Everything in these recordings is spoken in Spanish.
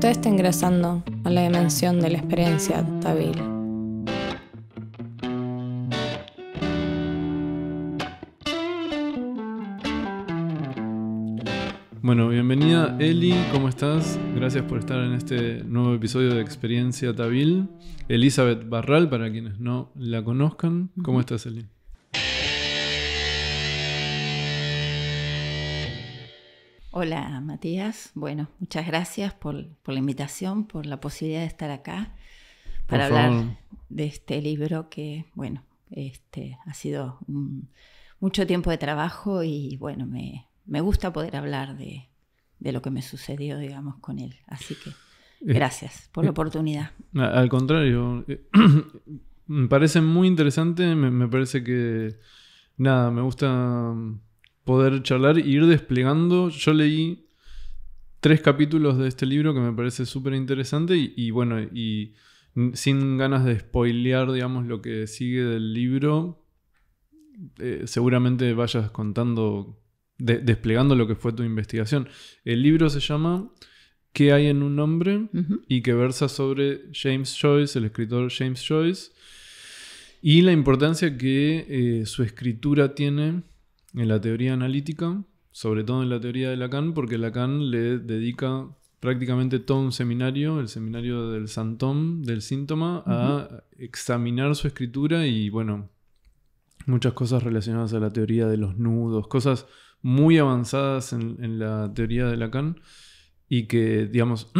Usted está ingresando a la dimensión de la experiencia Tabil. Bueno, bienvenida Eli, ¿cómo estás? Gracias por estar en este nuevo episodio de Experiencia Tabil. Elizabeth Barral, para quienes no la conozcan, ¿cómo estás Eli? Hola Matías, bueno, muchas gracias por, la invitación, por la posibilidad de estar acá para hablar de este libro que, bueno, este, ha sido mucho tiempo de trabajo y bueno, me, gusta poder hablar de, lo que me sucedió, digamos, con él. Así que eh, gracias por eh, la oportunidad. Al contrario, eh, me parece muy interesante, me parece que, nada, me gusta poder charlar e ir desplegando. Yo leí tres capítulos de este libro que me parece súper interesante y, bueno, y sin ganas de spoilear, digamos, lo que sigue del libro, eh, seguramente vayas contando, desplegando lo que fue tu investigación. El libro se llama ¿Qué hay en un hombre? y que versa sobre James Joyce, el escritor James Joyce, y la importancia que eh, su escritura tiene en la teoría analítica, sobre todo en la teoría de Lacan, porque Lacan le dedica prácticamente todo un seminario, el seminario del Santón, del síntoma, a examinar su escritura y bueno, muchas cosas relacionadas a la teoría de los nudos, cosas muy avanzadas en, la teoría de Lacan y que, digamos,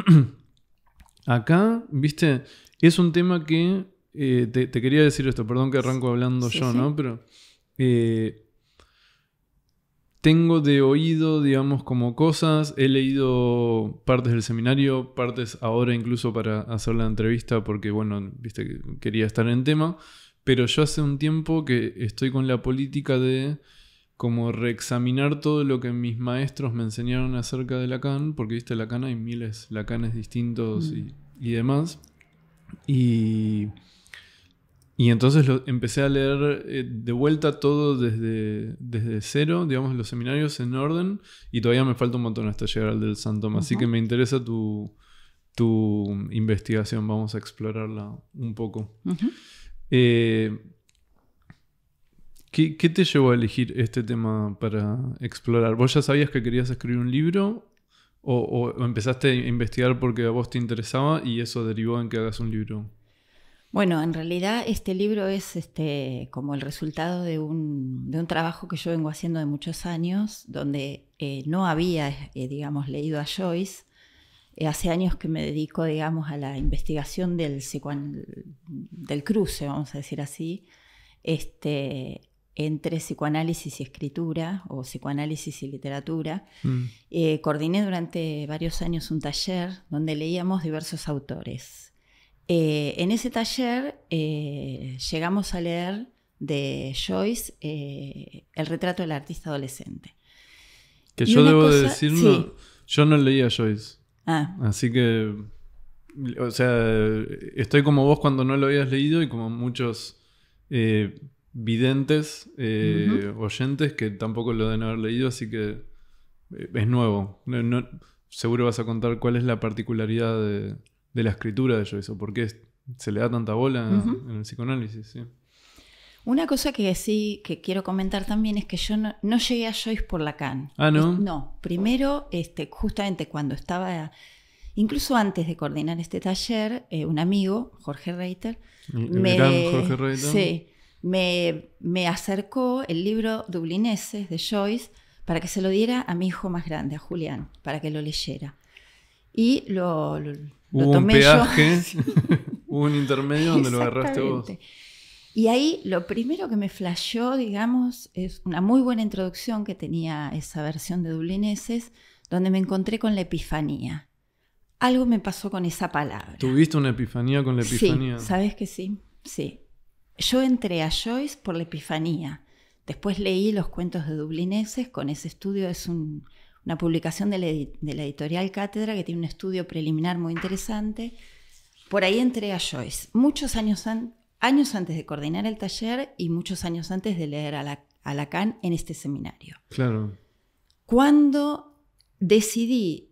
acá, viste, es un tema que, eh, te, quería decir esto, perdón que arranco hablando yo, ¿no? Pero... Eh, tengo de oído, digamos, como cosas. He leído partes del seminario, partes ahora incluso para hacer la entrevista, porque, bueno, viste que quería estar en tema. Pero yo hace un tiempo que estoy con la política de como reexaminar todo lo que mis maestros me enseñaron acerca de Lacan, porque, viste, Lacan hay miles Lacanes distintos y, mm. y demás. Y y entonces empecé a leer eh, de vuelta todo desde, desde cero, digamos, los seminarios en orden, y todavía me falta un montón hasta llegar al del Santo. Así que me interesa tu, tu investigación, vamos a explorarla un poco. Eh, ¿qué, te llevó a elegir este tema para explorar? ¿Vos ya sabías que querías escribir un libro o, empezaste a investigar porque a vos te interesaba y eso derivó en que hagas un libro? Bueno, en realidad este libro es este, como el resultado de un, trabajo que yo vengo haciendo de muchos años, donde eh, no había, eh, digamos, leído a Joyce. Eh, hace años que me dedico, digamos, a la investigación del, cruce, vamos a decir así, este, entre psicoanálisis y escritura, o psicoanálisis y literatura. Mm. coordiné durante varios años un taller donde leíamos diversos autores eh, en ese taller eh, llegamos a leer de Joyce eh, El retrato del artista adolescente. Que yo debo decirlo, yo no leía Joyce. Ah. Así que, o sea, estoy como vos cuando no lo habías leído y como muchos videntes, oyentes que tampoco lo deben haber leído, así que es nuevo. seguro vas a contar cuál es la particularidad de de la escritura de Joyce o por se le da tanta bola en el psicoanálisis. ¿sí? Una cosa que sí que quiero comentar también es que yo no, llegué a Joyce por Lacan. Ah, no. No, primero, este, justamente cuando estaba, incluso antes de coordinar este taller, eh, un amigo, Jorge Reiter, me, me acercó el libro Dublineses de Joyce para que se lo diera a mi hijo más grande, a Julián, para que lo leyera y lo, un peaje, un intermedio donde lo agarraste vos. Y ahí lo primero que me flashó, digamos, es una muy buena introducción que tenía esa versión de Dublineses, donde me encontré con la epifanía. Algo me pasó con esa palabra. ¿Tuviste una epifanía con la epifanía? Sí, ¿sabes que sí? Sí. Yo entré a Joyce por la epifanía. Después leí los cuentos de Dublineses con ese estudio, es un, una publicación de la, editorial Cátedra que tiene un estudio preliminar muy interesante. Por ahí entré a Joyce, muchos años, años antes de coordinar el taller y muchos años antes de leer a, a Lacan en este seminario. Claro. Cuando decidí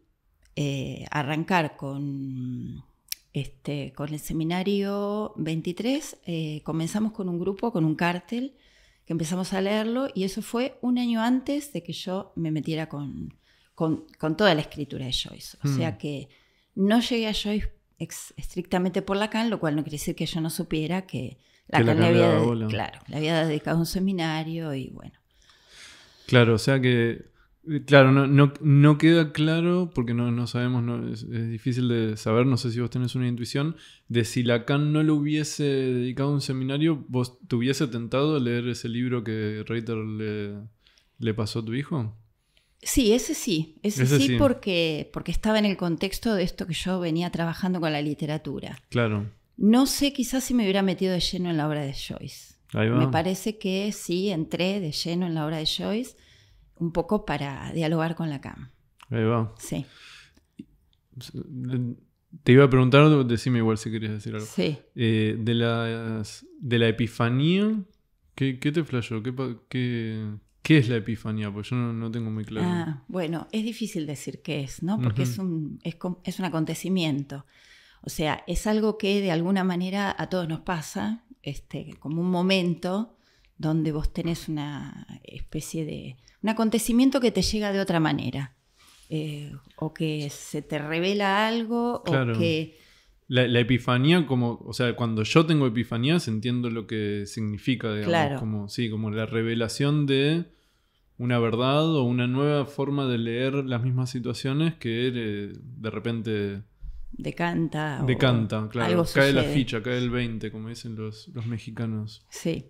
eh, arrancar con, este, con el seminario 23, eh, comenzamos con un grupo, con un cártel, que empezamos a leerlo y eso fue un año antes de que yo me metiera con, con, toda la escritura de Joyce. O sea mm. que no llegué a Joyce estrictamente por Lacan, lo cual no quiere decir que yo no supiera que Lacan, había, claro, le había dedicado un seminario y bueno. Claro, o sea que eh, claro, no, no, queda claro, porque no, sabemos, no, es, difícil de saber, no sé si vos tenés una intuición, de si Lacan no le hubiese dedicado un seminario, vos te hubiese tentado a leer ese libro que Reiter le, pasó a tu hijo. Sí, ese sí, ese, sí, Porque, porque estaba en el contexto de esto que yo venía trabajando con la literatura. Claro. No sé quizás si me hubiera metido de lleno en la obra de Joyce. Me parece que sí, entré de lleno en la obra de Joyce un poco para dialogar con la cama. Ahí va. Sí. Te iba a preguntar, decime igual si querías decir algo. Sí. Eh, de, de la epifanía, ¿qué, te flashó? ¿Qué, ¿Qué, es la epifanía? Pues yo no, tengo muy claro. Ah, bueno, es difícil decir qué es, ¿no? Porque es, un, es, un acontecimiento. O sea, es algo que de alguna manera a todos nos pasa, este, como un momento donde vos tenés una especie de... un acontecimiento que te llega de otra manera, eh, o que se te revela algo, claro. o que... La, epifanía, como, o sea, cuando yo tengo epifanías entiendo lo que significa, digamos, claro. como, sí, como la revelación de una verdad o una nueva forma de leer las mismas situaciones que eh, de repente decanta. Decanta, claro. cae la ficha, cae el 20, como dicen los, los mexicanos. Sí.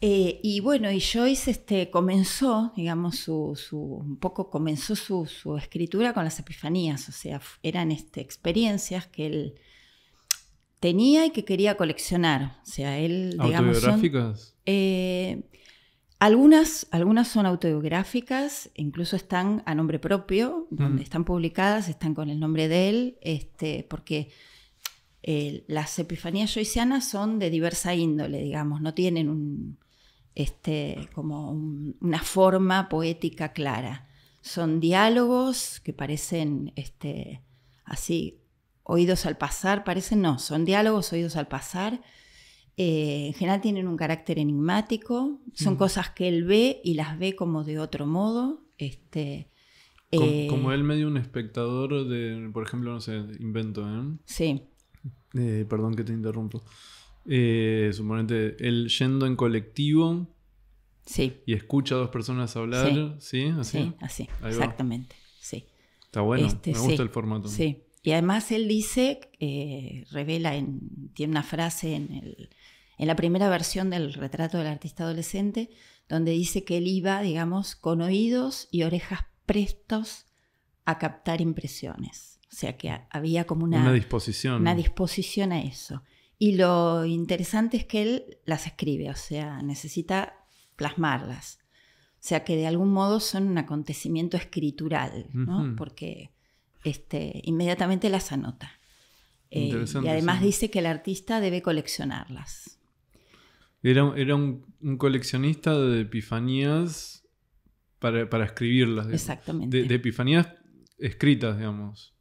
Eh, y bueno, y Joyce este, comenzó, digamos, su, un poco comenzó su, escritura con las epifanías, o sea, eran este, experiencias que él tenía y que quería coleccionar. O sea, él, digamos... ¿Autobiográficas? Eh, algunas, algunas son autobiográficas, incluso están a nombre propio, donde mm. están publicadas, están con el nombre de él, este, porque... Eh, las epifanías joycianas son de diversa índole, digamos, no tienen un, este, como una forma poética clara. Son diálogos que parecen este, así, oídos al pasar, parecen no, son diálogos oídos al pasar. Eh, en general tienen un carácter enigmático, son mm. cosas que él ve y las ve como de otro modo. Este, eh, como, él medio un espectador de, por ejemplo, no sé, invento, ¿eh? Sí. Eh, perdón que te interrumpo. Eh, suponente, él yendo en colectivo. Sí. Y escucha a dos personas hablar, ¿sí? ¿Así? exactamente. Está bueno, este, me gusta el formato. Y además él dice, eh, revela, en, tiene una frase en, el, en la primera versión del retrato del artista adolescente, donde dice que él iba, digamos, con oídos y orejas prestos a captar impresiones. O sea que había como una disposición. Una disposición a eso. Y lo interesante es que él las escribe, o sea, necesita plasmarlas. O sea, que de algún modo son un acontecimiento escritural, ¿no? Porque este, inmediatamente las anota. Eh, y además dice que el artista debe coleccionarlas. Era, un, coleccionista de epifanías para, escribirlas. Exactamente. de, epifanías escritas, digamos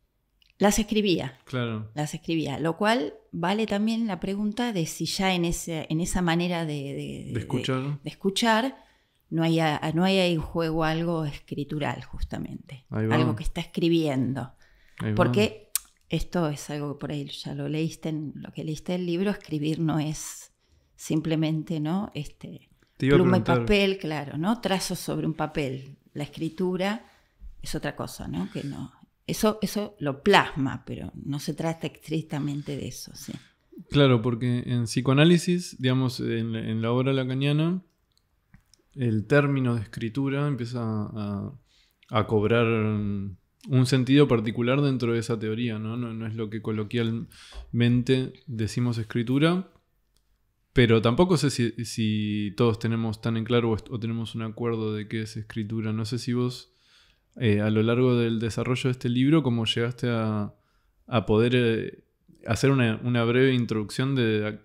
las escribía. Claro. Las escribía. Lo cual vale también la pregunta de si ya en, ese, en esa manera de, escuchar, no, hay no hay en juego algo escritural, justamente. Algo que está escribiendo. Porque esto es algo que por ahí ya lo leíste en lo que leíste el libro, escribir no es simplemente, ¿no? Este, pluma y papel, claro, ¿no? Trazos sobre un papel. La escritura es otra cosa, ¿no? Que no. Eso, lo plasma, pero no se trata estrictamente de eso. ¿sí? Claro, porque en psicoanálisis, digamos, en, la obra lacaniana, el término de escritura empieza a, cobrar un sentido particular dentro de esa teoría, ¿no? ¿no? es lo que coloquialmente decimos escritura, pero tampoco sé si, todos tenemos tan en claro o, tenemos un acuerdo de qué es escritura. No sé si vos eh, a lo largo del desarrollo de este libro, cómo llegaste a, poder eh, hacer una, breve introducción de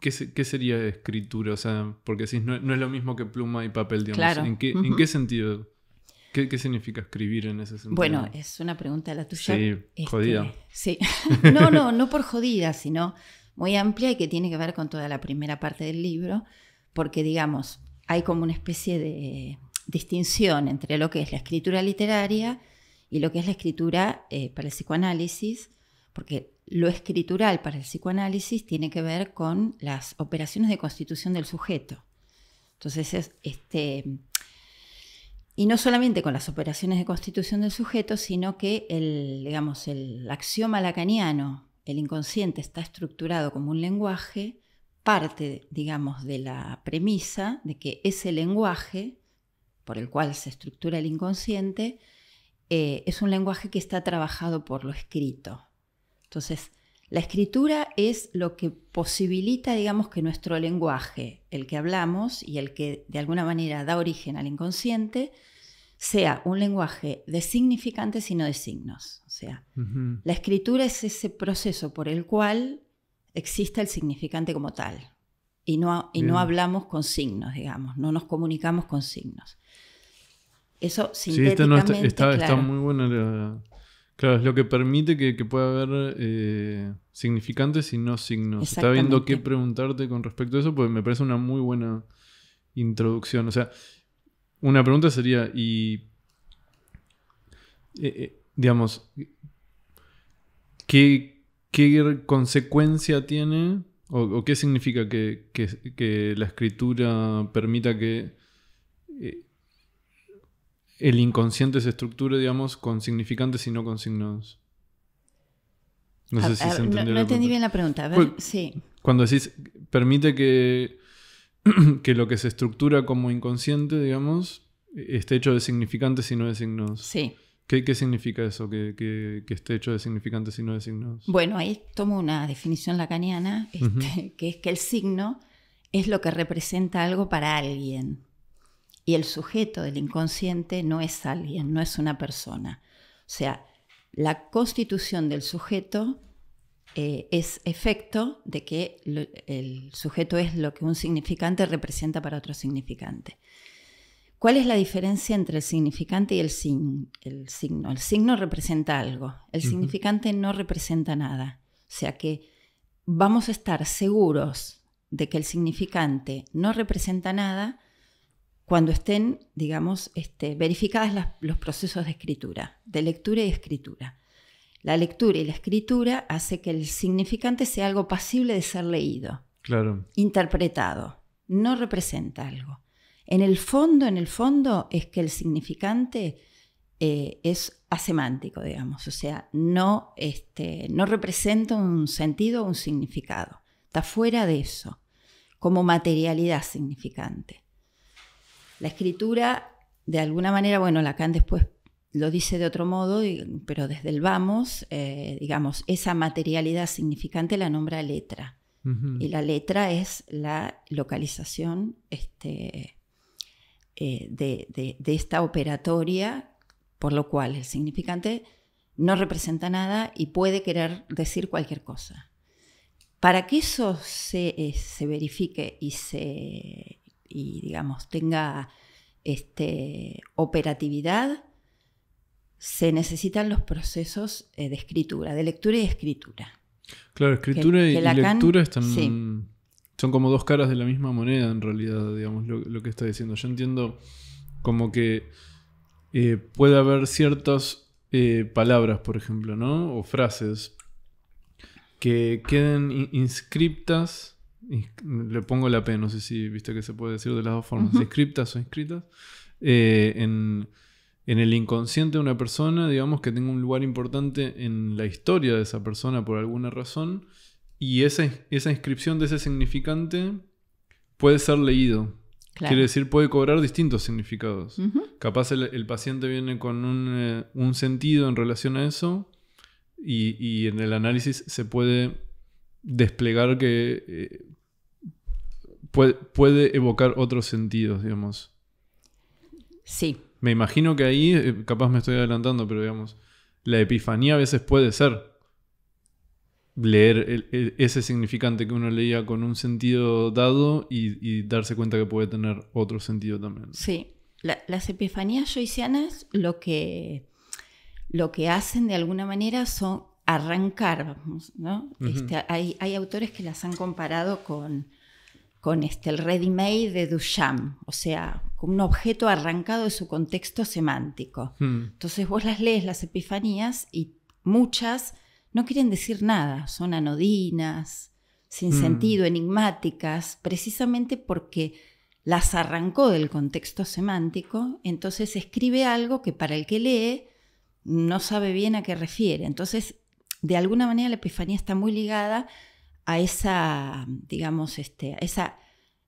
qué, sería escritura. O sea, porque si no, no, es lo mismo que pluma y papel, digamos. ¿En, qué, sentido? ¿Qué, significa escribir en ese sentido? Bueno, es una pregunta de la tuya. Sí, este, jodida. no, no, no por jodida, sino muy amplia y que tiene que ver con toda la primera parte del libro, porque digamos, hay como una especie de distinción entre lo que es la escritura literaria y lo que es la escritura eh, para el psicoanálisis, porque lo escritural para el psicoanálisis tiene que ver con las operaciones de constitución del sujeto. Entonces, es, este, y no solamente con las operaciones de constitución del sujeto, sino que el, digamos, el axioma lacaniano, el inconsciente está estructurado como un lenguaje, parte, digamos, de la premisa de que ese lenguaje por el cual se estructura el inconsciente, eh, es un lenguaje que está trabajado por lo escrito. Entonces, la escritura es lo que posibilita, digamos, que nuestro lenguaje, el que hablamos y el que de alguna manera da origen al inconsciente, sea un lenguaje de significantes y no de signos. O sea, la escritura es ese proceso por el cual existe el significante como tal y no, hablamos con signos, digamos, no nos comunicamos con signos. Eso sintéticamente, sí, está, muy buena la, Claro, es lo que permite que, pueda haber eh, significantes y no signos. Está viendo qué preguntarte con respecto a eso, pues me parece una muy buena introducción. O sea, una pregunta sería, y... Eh, eh, digamos, ¿qué, ¿qué consecuencia tiene ¿O, qué significa que, la escritura permita que eh, el inconsciente se estructure, digamos, con significantes y no con signos? No sé si se entendió. No, entendí bien la pregunta. sí. Cuando decís, permite que, que lo que se estructura como inconsciente, digamos, esté hecho de significantes y no de signos. Sí. ¿Qué, significa eso? ¿Que, esté hecho de significantes y no de signos? Bueno, ahí tomo una definición lacaniana, este, que es que el signo es lo que representa algo para alguien. Y el sujeto del inconsciente no es alguien, no es una persona. O sea, la constitución del sujeto eh, es efecto de que el sujeto es lo que un significante representa para otro significante. ¿Cuál es la diferencia entre el significante y el, signo? El signo representa algo, el significante no representa nada. O sea que vamos a estar seguros de que el significante no representa nada cuando estén, digamos, este, verificadas los procesos de escritura, de lectura y escritura. La lectura y la escritura hace que el significante sea algo pasible de ser leído, interpretado, no representa algo. En el fondo, en el fondo, es que el significante eh, es asemántico, digamos, o sea, no, este, no representa un sentido o un significado, está fuera de eso, como materialidad significante. La escritura, de alguna manera, bueno, Lacan después lo dice de otro modo, pero desde el vamos, eh, digamos, esa materialidad significante la nombra letra. Y la letra es la localización este, eh, de, esta operatoria, por lo cual el significante no representa nada y puede querer decir cualquier cosa. Para que eso se, eh, verifique y se y digamos tenga este, operatividad, se necesitan los procesos eh, de escritura, de lectura y escritura. Claro, escritura y, lectura están son como dos caras de la misma moneda en realidad, digamos, lo, que está diciendo. Yo entiendo como que eh, puede haber ciertas eh, palabras, por ejemplo, ¿no? O frases que queden inscriptas. le pongo la P, no sé si viste que se puede decir de las dos formas, inscritas inscriptas o inscritas, eh, en, en el inconsciente de una persona, digamos, que tenga un lugar importante en la historia de esa persona por alguna razón y esa, inscripción de ese significante puede ser leído. Quiere decir, puede cobrar distintos significados. Capaz el, paciente viene con eh, un, sentido en relación a eso y, en el análisis se puede desplegar que eh, puede, puede, evocar otros sentidos, digamos. Sí. Me imagino que ahí, eh, capaz me estoy adelantando, pero digamos, la epifanía a veces puede ser leer e, ese significante que uno leía con un sentido dado y, darse cuenta que puede tener otro sentido también. Sí, las epifanías joycianas lo que, lo que hacen de alguna manera son arrancar, ¿no? Este, hay, autores que las han comparado con, este, el ready-made de Duchamp, o sea, con un objeto arrancado de su contexto semántico. Hmm. Entonces vos las lees, las epifanías, y muchas no quieren decir nada, son anodinas, sin mm. sentido, enigmáticas, precisamente porque las arrancó del contexto semántico, entonces escribe algo que para el que lee no sabe bien a qué refiere. Entonces, de alguna manera la epifanía está muy ligada a esa, digamos, este, a esa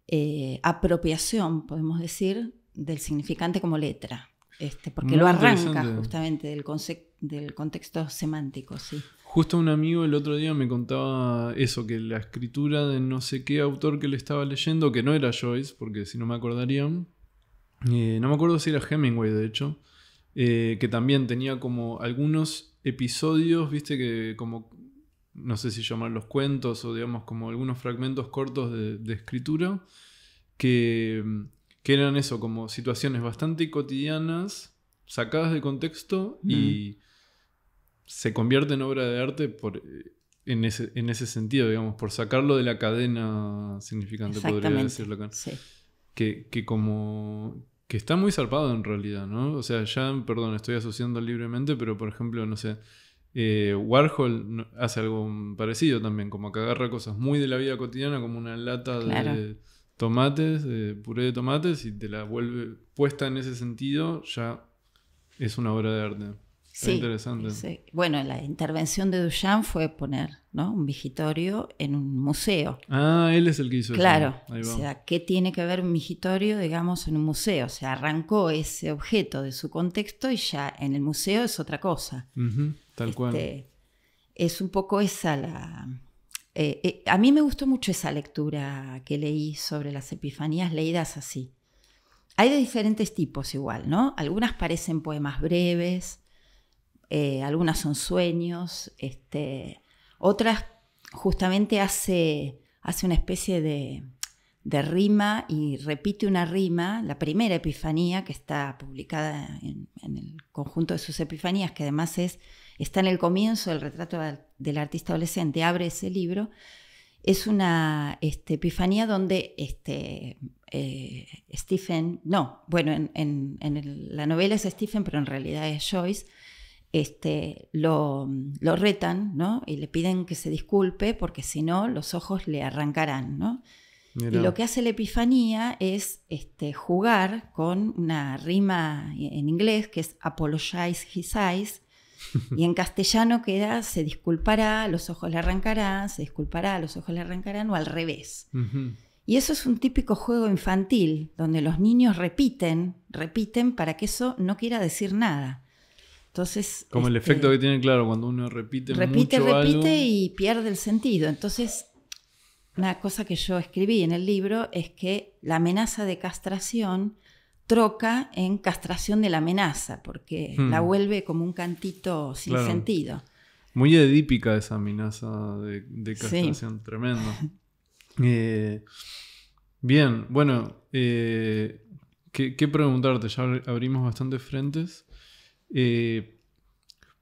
eh, apropiación, podemos decir, del significante como letra, este, porque lo arranca justamente del, del contexto semántico. Sí. Justo un amigo el otro día me contaba eso, que la escritura de no sé qué autor que le estaba leyendo, que no era Joyce, porque si no me acordarían, eh, no me acuerdo si era Hemingway de hecho, eh, que también tenía como algunos episodios, viste que como, no sé si llamarlos cuentos o digamos como algunos fragmentos cortos de, escritura, que, eran eso, como situaciones bastante cotidianas, sacadas de contexto y se convierte en obra de arte por, en, ese, sentido, digamos, por sacarlo de la cadena significante, podría decirlo Que, como... que está muy zarpado en realidad, ¿no? O sea, ya, perdón, estoy asociando libremente, pero por ejemplo, no sé, eh, Warhol hace algo parecido también, como que agarra cosas muy de la vida cotidiana, como una lata de tomates, de puré de tomates, y te la vuelve puesta en ese sentido, ya es una obra de arte interesante. Bueno, la intervención de Duchamp fue poner ¿no? un vigitorio en un museo. Ah, él es el que hizo claro, eso. Claro. O sea, ¿qué tiene que ver un vigitorio, digamos, en un museo? O sea, arrancó ese objeto de su contexto y ya en el museo es otra cosa. tal cual. Este, es un poco esa la. Eh, eh, a mí me gustó mucho esa lectura que leí sobre las epifanías leídas así. Hay de diferentes tipos igual, ¿no? Algunas parecen poemas breves, eh, algunas son sueños, este, otras justamente hace, una especie de, rima y repite una rima, la primera Epifanía, que está publicada en, el conjunto de sus Epifanías, que además es, está en el comienzo del retrato del artista adolescente, abre ese libro, es una este, Epifanía donde este, eh, Stephen, no, bueno, en, la novela es Stephen, pero en realidad es Joyce, este, lo, retan y le piden que se disculpe porque si no los ojos le arrancarán. Y lo que hace la Epifanía es este, jugar con una rima en inglés que es apologize his eyes y en castellano queda se disculpará, los ojos le arrancarán, se disculpará, los ojos le arrancarán o al revés. Y eso es un típico juego infantil donde los niños repiten, repiten para que eso no quiera decir nada. Como el este, efecto que tiene, claro, cuando uno repite. Repite, repite y pierde el sentido. Entonces, una cosa que yo escribí en el libro es que la amenaza de castración troca en castración de la amenaza, porque la hmm. vuelve como un cantito sin sentido. Muy edípica esa amenaza de, castración, tremenda. Eh, bien, bueno, eh, ¿qué, preguntarte? Ya abrimos bastantes frentes. Eh,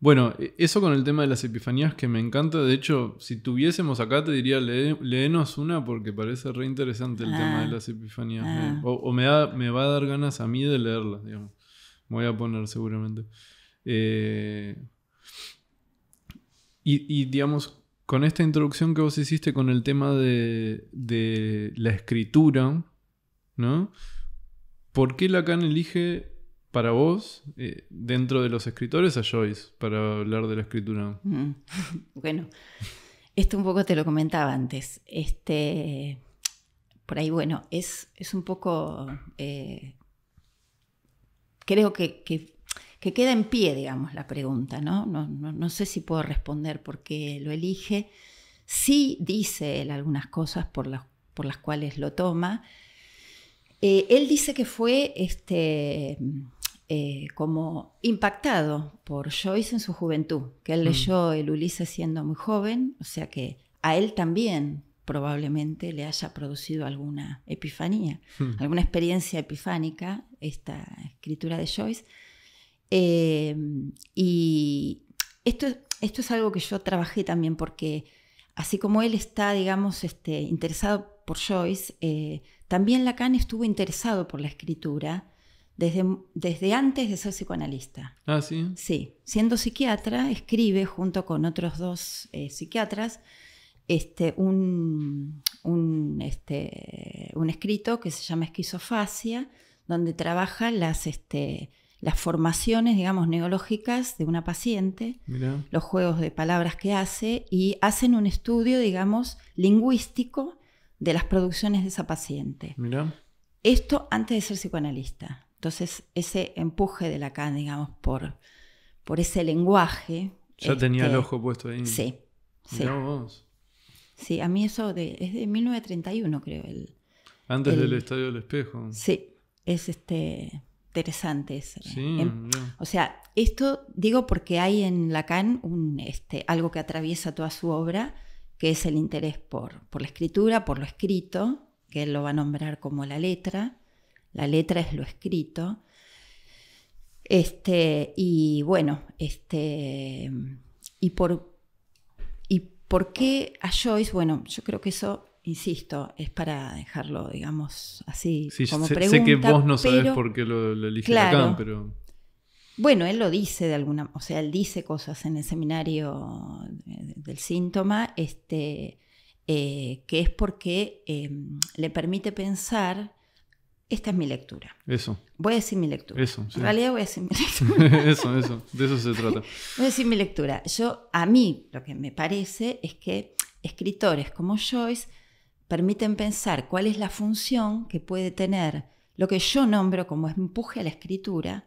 bueno, eso con el tema de las epifanías que me encanta. De hecho, si tuviésemos acá, te diría, léenos una porque parece re interesante el tema de ah. las epifanías. Ah. o, me, me, va a dar ganas a mí de leerlas, voy a poner seguramente. Eh, y, digamos, con esta introducción que vos hiciste con el tema de, de la escritura, ¿no? ¿Por qué Lacan elige para vos, eh, dentro de los escritores, a Joyce para hablar de la escritura? Mm. bueno, esto un poco te lo comentaba antes. Este, por ahí, bueno, es, es un poco. Eh, creo que, queda en pie, digamos, la pregunta, ¿no? No, no sé si puedo responder por qué lo elige. Sí dice él algunas cosas por las, por las cuales lo toma. Eh, él dice que fue este, eh, como impactado por Joyce en su juventud, que él mm. leyó el Ulises siendo muy joven, o sea que a él también probablemente le haya producido alguna epifanía, hmm. alguna experiencia epifánica esta escritura de Joyce. Eh, y esto, es algo que yo trabajé también porque así como él está, digamos, este, interesado por Joyce, eh, también Lacan estuvo interesado por la escritura desde, antes de ser psicoanalista. Ah, sí. Sí, siendo psiquiatra, escribe junto con otros dos eh, psiquiatras este, este, un, escrito que se llama Esquizofasia, donde trabaja las, este, las formaciones, digamos, neológicas de una paciente, los juegos de palabras que hace y hacen un estudio, digamos, lingüístico de las producciones de esa paciente. Esto antes de ser psicoanalista. Entonces, ese empuje de Lacan, digamos, por, por ese lenguaje. Ya tenía el este, ojo puesto ahí. Sí. Sí. sí, a mí eso de, es de 1931, creo. El, Antes del Estadio del Espejo. Sí, es este interesante eso. Em, o sea, esto digo porque hay en Lacan un, este, algo que atraviesa toda su obra, que es el interés por, por la escritura, por lo escrito, que él lo va a nombrar como la letra, la letra es lo escrito. Este, y bueno, este, y por, y por qué a Joyce, bueno, yo creo que eso, insisto, es para dejarlo, digamos, así como pregunta. Sé que vos no pero, por qué lo, lo pero... Bueno, él lo dice de alguna, o sea, él dice cosas en el seminario del síntoma, este, eh, que es porque eh, le permite pensar esta es mi lectura. Eso. Voy a decir mi lectura. Eso. En realidad voy a decir mi lectura. eso, eso. De eso se trata. Voy a decir mi lectura. Yo, a mí, lo que me parece es que escritores como Joyce permiten pensar cuál es la función que puede tener lo que yo nombro como empuje a la escritura.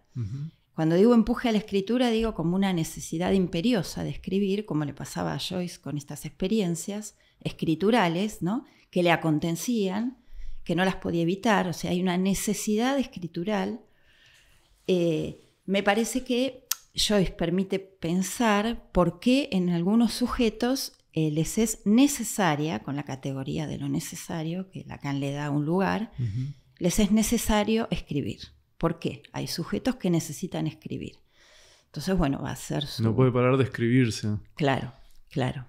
Cuando digo empuje a la escritura, digo como una necesidad imperiosa de escribir, como le pasaba a Joyce con estas experiencias escriturales, ¿no? Que le acontecían que no las podía evitar, o sea, hay una necesidad escritural. Eh, me parece que Joyce permite pensar por qué en algunos sujetos eh, les es necesaria, con la categoría de lo necesario, que Lacan le da un lugar, les es necesario escribir. ¿Por qué? Hay sujetos que necesitan escribir. Entonces, bueno, va a ser No puede parar de escribirse. Claro, claro.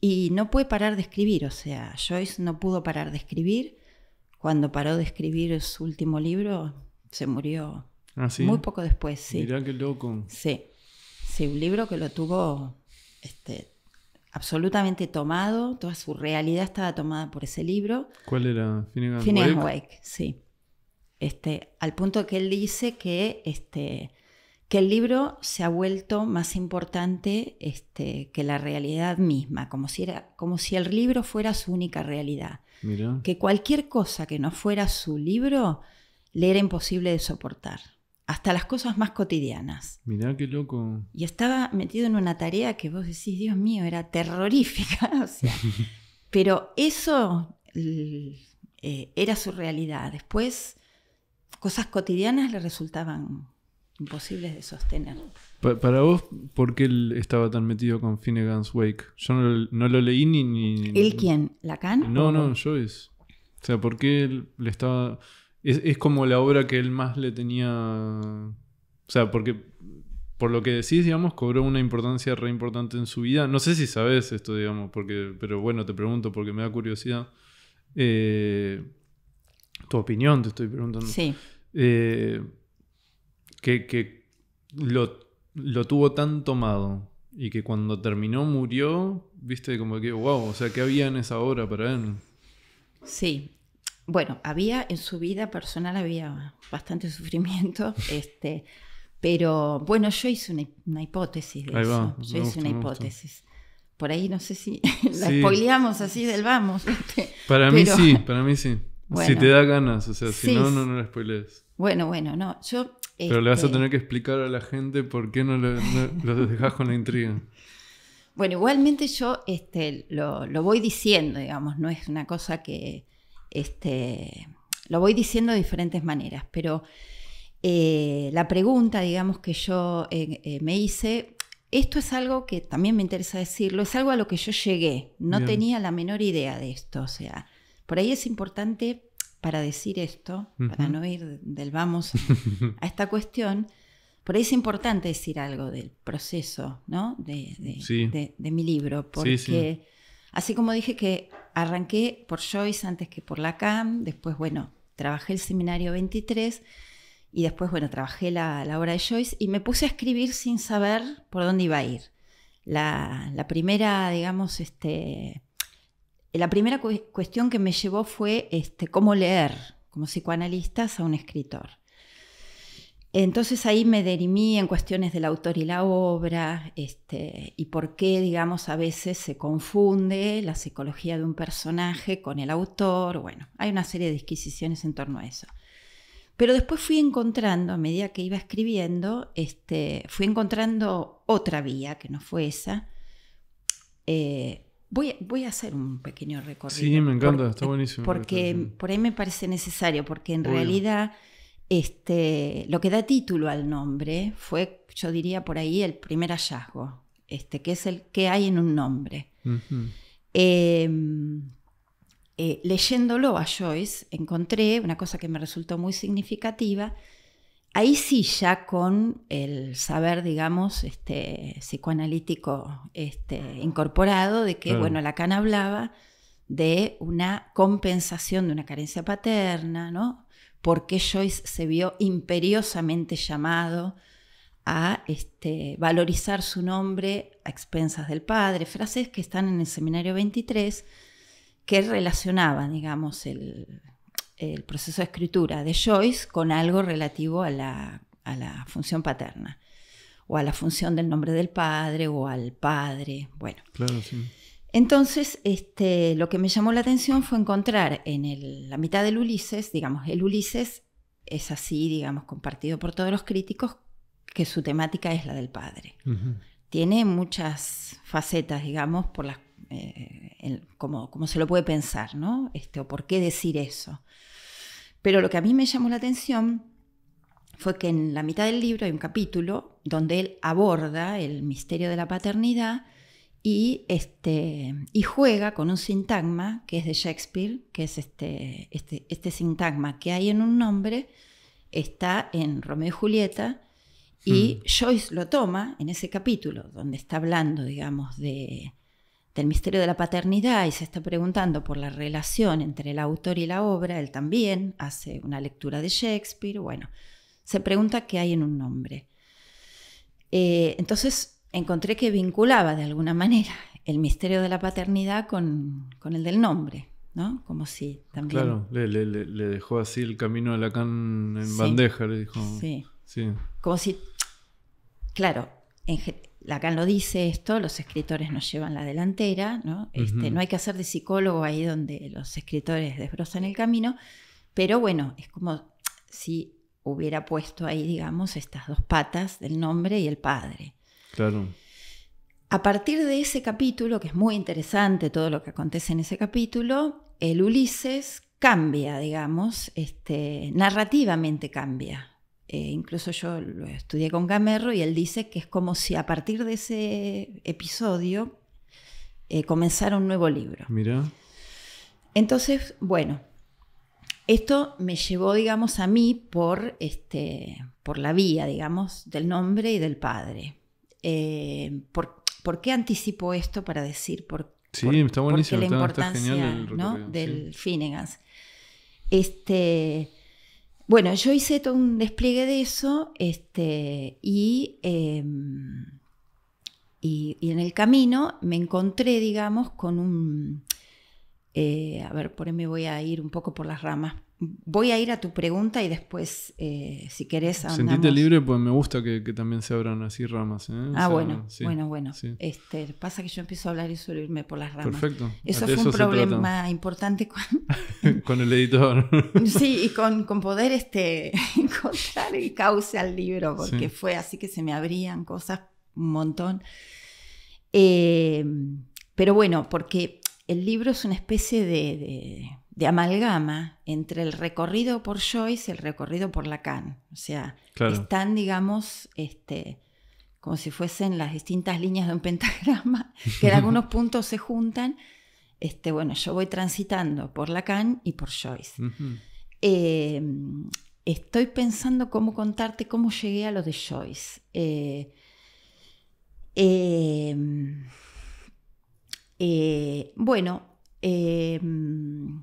Y no puede parar de escribir, o sea, Joyce no pudo parar de escribir cuando paró de escribir su último libro, se murió ah, muy poco después, sí. Mirá qué loco. Sí, un libro que lo tuvo este, absolutamente tomado, toda su realidad estaba tomada por ese libro. ¿Cuál era? Finnegan, Wake? Wake. sí. Este, al punto que él dice que, este, que el libro se ha vuelto más importante este, que la realidad misma, como si, era, como si el libro fuera su única realidad que cualquier cosa que no fuera su libro le era imposible de soportar, hasta las cosas más cotidianas. qué loco. Y estaba metido en una tarea que vos decís, Dios mío, era terrorífica. pero eso eh, era su realidad. Después, cosas cotidianas le resultaban imposibles de sostener para vos, ¿por qué él estaba tan metido con Finnegan's Wake? Yo no, lo leí ni, ni, ¿El quién? ¿Lacan? No, no, Joyce. O sea, ¿por qué él le estaba...? Es, como la obra que él más le tenía... O sea, porque por lo que decís, digamos, cobró una importancia re importante en su vida. No sé si sabes esto, digamos, porque, pero bueno, te pregunto porque me da curiosidad. Eh, tu opinión, te estoy preguntando. Sí. Eh, que, que lo lo tuvo tan tomado y que cuando terminó murió, viste como que, wow, o sea, ¿qué había en esa hora para él? Sí, bueno, había en su vida personal, había bastante sufrimiento, este, pero bueno, yo hice una, hipótesis yo hice una hipótesis. Por ahí no sé si la spoileamos así del vamos. para mí sí, para mí sí si te da ganas, o sea, si no, no, no spoilees. Bueno, bueno, no. Yo. Pero le vas a este tener que explicar a la gente por qué no, lo no dejas con la intriga. Bueno, igualmente yo este, lo, voy diciendo, digamos, no es una cosa que. Este, lo voy diciendo de diferentes maneras, pero eh, la pregunta, digamos, que yo eh, eh, me hice, esto es algo que también me interesa decirlo, es algo a lo que yo llegué, no tenía la menor idea de esto, o sea, por ahí es importante para decir esto, para no ir del vamos a, esta cuestión, por ahí es importante decir algo del proceso ¿no? de, mi libro, porque así como dije que arranqué por Joyce antes que por la después, bueno, trabajé el seminario 23 y después, bueno, trabajé la, obra de Joyce y me puse a escribir sin saber por dónde iba a ir. La, la primera, digamos, este, la primera cuestión que me llevó fue este, cómo leer como psicoanalistas a un escritor. Entonces ahí me derimí en cuestiones del autor y la obra este, y por qué, digamos, a veces se confunde la psicología de un personaje con el autor. Bueno, hay una serie de disquisiciones en torno a eso. Pero después fui encontrando, a medida que iba escribiendo, este, fui encontrando otra vía que no fue esa, eh, Voy, a hacer un pequeño recorrido. Sí, me encanta, está buenísimo. Porque por ahí me parece necesario, porque en realidad este, lo que da título al nombre fue, yo diría por ahí, el primer hallazgo, este, que es el que hay en un nombre. Em, eh, leyéndolo a Joyce, encontré una cosa que me resultó muy significativa, ahí sí ya con el saber, digamos, este, psicoanalítico este, incorporado de que, bueno, Lacan hablaba de una compensación de una carencia paterna, ¿no? Porque Joyce se vio imperiosamente llamado a este, valorizar su nombre a expensas del padre, frases que están en el seminario 23 que relacionaban, digamos, el, el proceso de escritura de Joyce con algo relativo a la, función paterna, o a la función del nombre del padre, o al padre, bueno. Entonces, este, lo que me llamó la atención fue encontrar en la mitad del Ulises, digamos, el Ulises es así, digamos, compartido por todos los críticos, que su temática es la del padre. Tiene muchas facetas, digamos, por las, eh, como, se lo puede pensar, ¿no? Este, o por qué decir eso. Pero lo que a mí me llamó la atención fue que en la mitad del libro hay un capítulo donde él aborda el misterio de la paternidad y, este, y juega con un sintagma que es de Shakespeare, que es este, este, este sintagma que hay en un nombre, está en Romeo y Julieta, y hmm. Joyce lo toma en ese capítulo, donde está hablando, digamos, de, el misterio de la paternidad y se está preguntando por la relación entre el autor y la obra, él también hace una lectura de Shakespeare, bueno, se pregunta qué hay en un nombre. Eh, entonces encontré que vinculaba de alguna manera el misterio de la paternidad con, el del nombre, ¿no? Como si también... Claro, le, dejó así el camino a Lacan en bandeja, le dijo. Sí. sí. Como si, claro, en, Lacan lo dice esto, los escritores nos llevan la delantera, ¿no? Este, no hay que hacer de psicólogo ahí donde los escritores desbrozan el camino, pero bueno, es como si hubiera puesto ahí, digamos, estas dos patas del nombre y el padre. Claro. A partir de ese capítulo, que es muy interesante todo lo que acontece en ese capítulo, el Ulises cambia, digamos, este, narrativamente cambia. Eh, incluso yo lo estudié con Gamerro y él dice que es como si a partir de ese episodio eh, comenzara un nuevo libro. Mira. Entonces, bueno, esto me llevó, digamos, a mí por, este, por la vía, digamos, del nombre y del padre. Eh, por, qué anticipo esto para decir por, sí, está buenísimo, la importancia del sí. Este, bueno, yo hice todo un despliegue de eso este, y, em, y, en el camino me encontré, digamos, con un, eh, a ver, por ahí me voy a ir un poco por las ramas. Voy a ir a tu pregunta y después, eh, si querés, andamos. Sentite libre, pues me gusta que, también se abran así ramas. ¿eh? Ah, bueno, bueno, bueno, Este, pasa que yo empiezo a hablar y subirme por las ramas. Perfecto. Eso fue un problema importante con... con... el editor. sí, y con, poder este, encontrar el cauce al libro, porque fue así que se me abrían cosas un montón. pero bueno, porque el libro es una especie de, amalgama entre el recorrido por Joyce y el recorrido por Lacan. O sea, están, digamos, este, como si fuesen las distintas líneas de un pentagrama, que en algunos puntos se juntan. Este, bueno, yo voy transitando por Lacan y por Joyce. Eh, estoy pensando cómo contarte cómo llegué a lo de Joyce. eh, eh eh, bueno, em,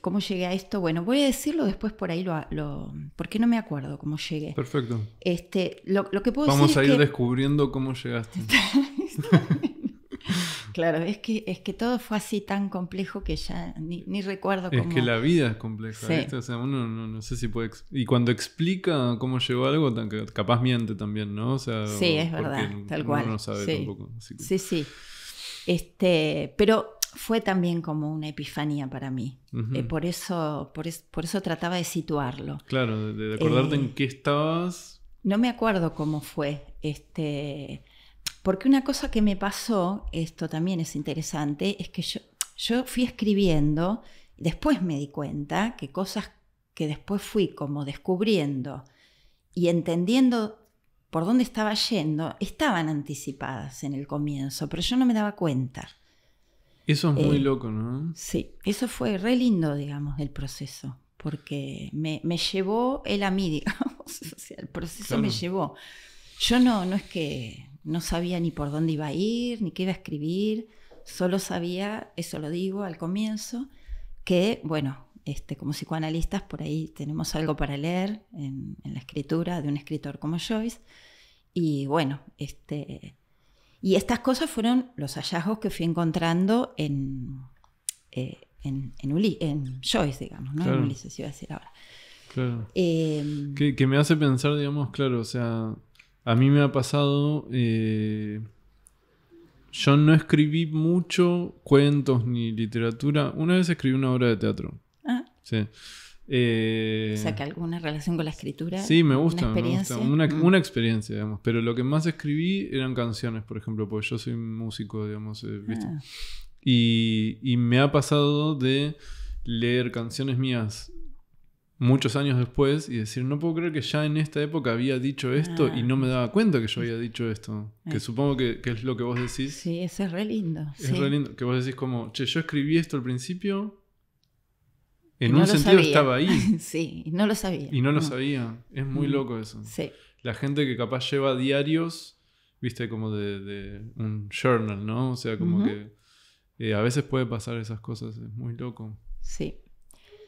¿cómo llegué a esto? Bueno, voy a decirlo después por ahí, lo, porque no me acuerdo cómo llegué. Perfecto. Este, lo, que puedo Vamos a ir descubriendo cómo llegaste. claro, es que, es que todo fue así tan complejo que ya ni, ni recuerdo cómo. Es que la vida es compleja. O sea, uno no, sé si puede. Y cuando explica cómo llegó algo, capaz miente también, ¿no? sí, es verdad, tal cual. no sabe tampoco. Sí, sí. Este, pero fue también como una epifanía para mí. Eh, por, eso, por, eso trataba de situarlo. Claro, de, acordarte en eh, qué estabas. No me acuerdo cómo fue. Este, porque una cosa que me pasó, esto también es interesante, es que yo, yo fui escribiendo, después me di cuenta que cosas que después fui como descubriendo y entendiendo por dónde estaba yendo estaban anticipadas en el comienzo, pero yo no me daba cuenta. Eso es muy eh, loco, ¿no? Sí, eso fue re lindo, digamos, el proceso, porque me, llevó él a mí, digamos, o sea, el proceso me llevó. Yo no, no es que no sabía ni por dónde iba a ir, ni qué iba a escribir, solo sabía, eso lo digo al comienzo, que, bueno, este, como psicoanalistas por ahí tenemos algo para leer en, la escritura de un escritor como Joyce. Y bueno, este, y estas cosas fueron los hallazgos que fui encontrando en, eh, en, en, Joyce, digamos, ¿no? En iba a decir ahora. Em, que, me hace pensar, digamos, claro, o sea, a mí me ha pasado... Eh, yo no escribí mucho cuentos ni literatura. Una vez escribí una obra de teatro Sí. Eh, o sea, que alguna relación con la escritura. Sí, me gusta. Mm. Una experiencia, digamos. Pero lo que más escribí eran canciones, por ejemplo, porque yo soy músico, digamos. Eh, ah. Y, me ha pasado de leer canciones mías muchos años después y decir, no puedo creer que ya en esta época había dicho esto y no me ah. daba cuenta que yo había dicho esto. Que eh. supongo que, es lo que vos decís. Sí, eso es re lindo. Es re lindo. Que vos decís como, che, yo escribí esto al principio en un sentido estaba ahí. sí, no lo sabía. Y no, lo mm. sabía. Es muy mm. loco eso. La gente que capaz lleva diarios, viste, como de, un journal, ¿no? O sea, como que eh, a veces puede pasar esas cosas. Es muy loco. Sí.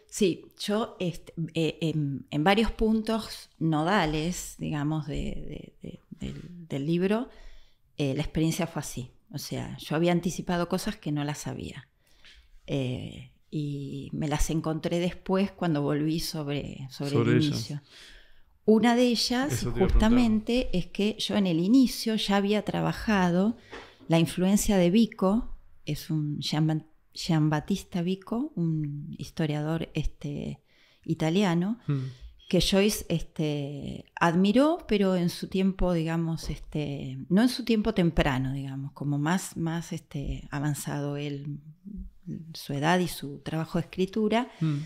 Sí, yo este, eh, en, varios puntos nodales, digamos, del, libro, eh, la experiencia fue así. O sea, yo había anticipado cosas que no las sabía. Eh, y me las encontré después cuando volví sobre, sobre, el inicio. Una de ellas justamente es que yo en el inicio ya había trabajado la influencia de Vico, es un Giambattista Vico, un historiador este, italiano, hmm. que Joyce este, admiró, pero en su tiempo, digamos, este, no en su tiempo temprano, digamos, como más, más este, avanzado él, su edad y su trabajo de escritura. Mm.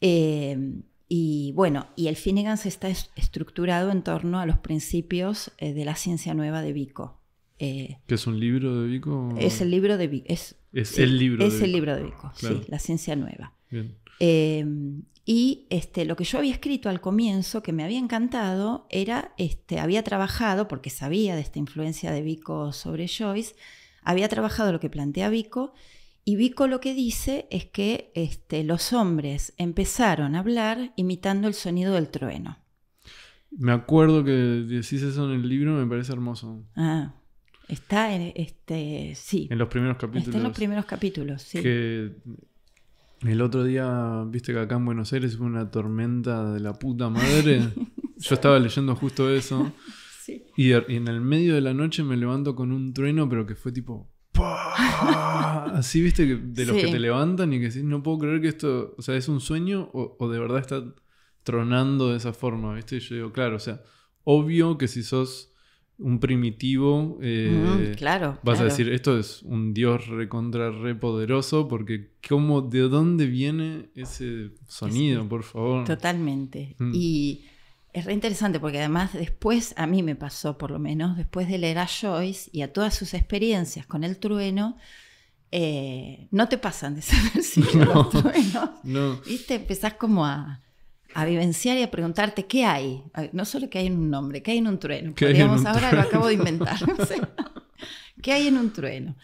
Eh, y bueno, y el Finnegans está estructurado en torno a los principios eh, de la ciencia nueva de Vico. Eh, ¿Que es un libro de Vico? Es el libro de Vico. Es, el libro es de Vico. el libro ah, sí, la ciencia nueva. y este, lo que yo había escrito al comienzo, que me había encantado, era, este, había trabajado, porque sabía de esta influencia de Vico sobre Joyce, había trabajado lo que plantea Vico y Vico lo que dice es que este, los hombres empezaron a hablar imitando el sonido del trueno. Me acuerdo que decís eso en el libro, me parece hermoso. Ah, está en este, sí. En los primeros capítulos. Está en los primeros capítulos, sí. el otro día, viste que acá en Buenos Aires hubo una tormenta de la puta madre. Yo estaba leyendo justo eso. Sí. Y, en el medio de la noche me levanto con un trueno, pero que fue tipo Así, viste, de los que te levantan y que decís, no puedo creer que esto, o sea, es un sueño o, de verdad está tronando de esa forma, viste. Y yo digo, claro, o sea, obvio que si sos un primitivo, eh, vas a decir, esto es un dios recontra re poderoso, porque ¿cómo, ¿de dónde viene ese sonido, por favor? Totalmente. Mm. Y es re interesante porque además después, a mí me pasó por lo menos, después de leer a Joyce y a todas sus experiencias con el trueno, eh, no te pasan de saber si los truenos. No. ¿Viste? Empezás como a, vivenciar y a preguntarte qué hay. No solo qué hay en un nombre, qué hay en un trueno. Digamos, ahora lo acabo de inventar. ¿Qué hay en un trueno?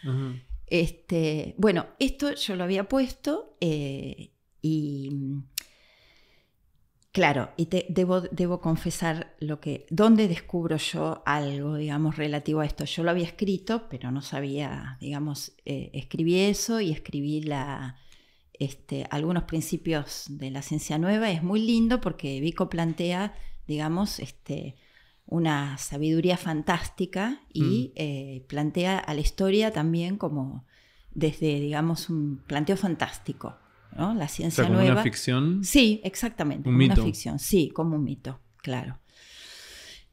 este, bueno, esto yo lo había puesto eh, y Claro, y te, debo, debo confesar lo que, dónde descubro yo algo, digamos, relativo a esto. Yo lo había escrito, pero no sabía, digamos, eh, escribí eso y escribí la, este, algunos principios de la ciencia nueva. Es muy lindo porque Vico plantea, digamos, este, una sabiduría fantástica y mm. eh, plantea a la historia también como desde, digamos, un planteo fantástico. ¿no? La ciencia nueva. una ficción? Sí, exactamente. Una ficción, sí, como un mito, claro.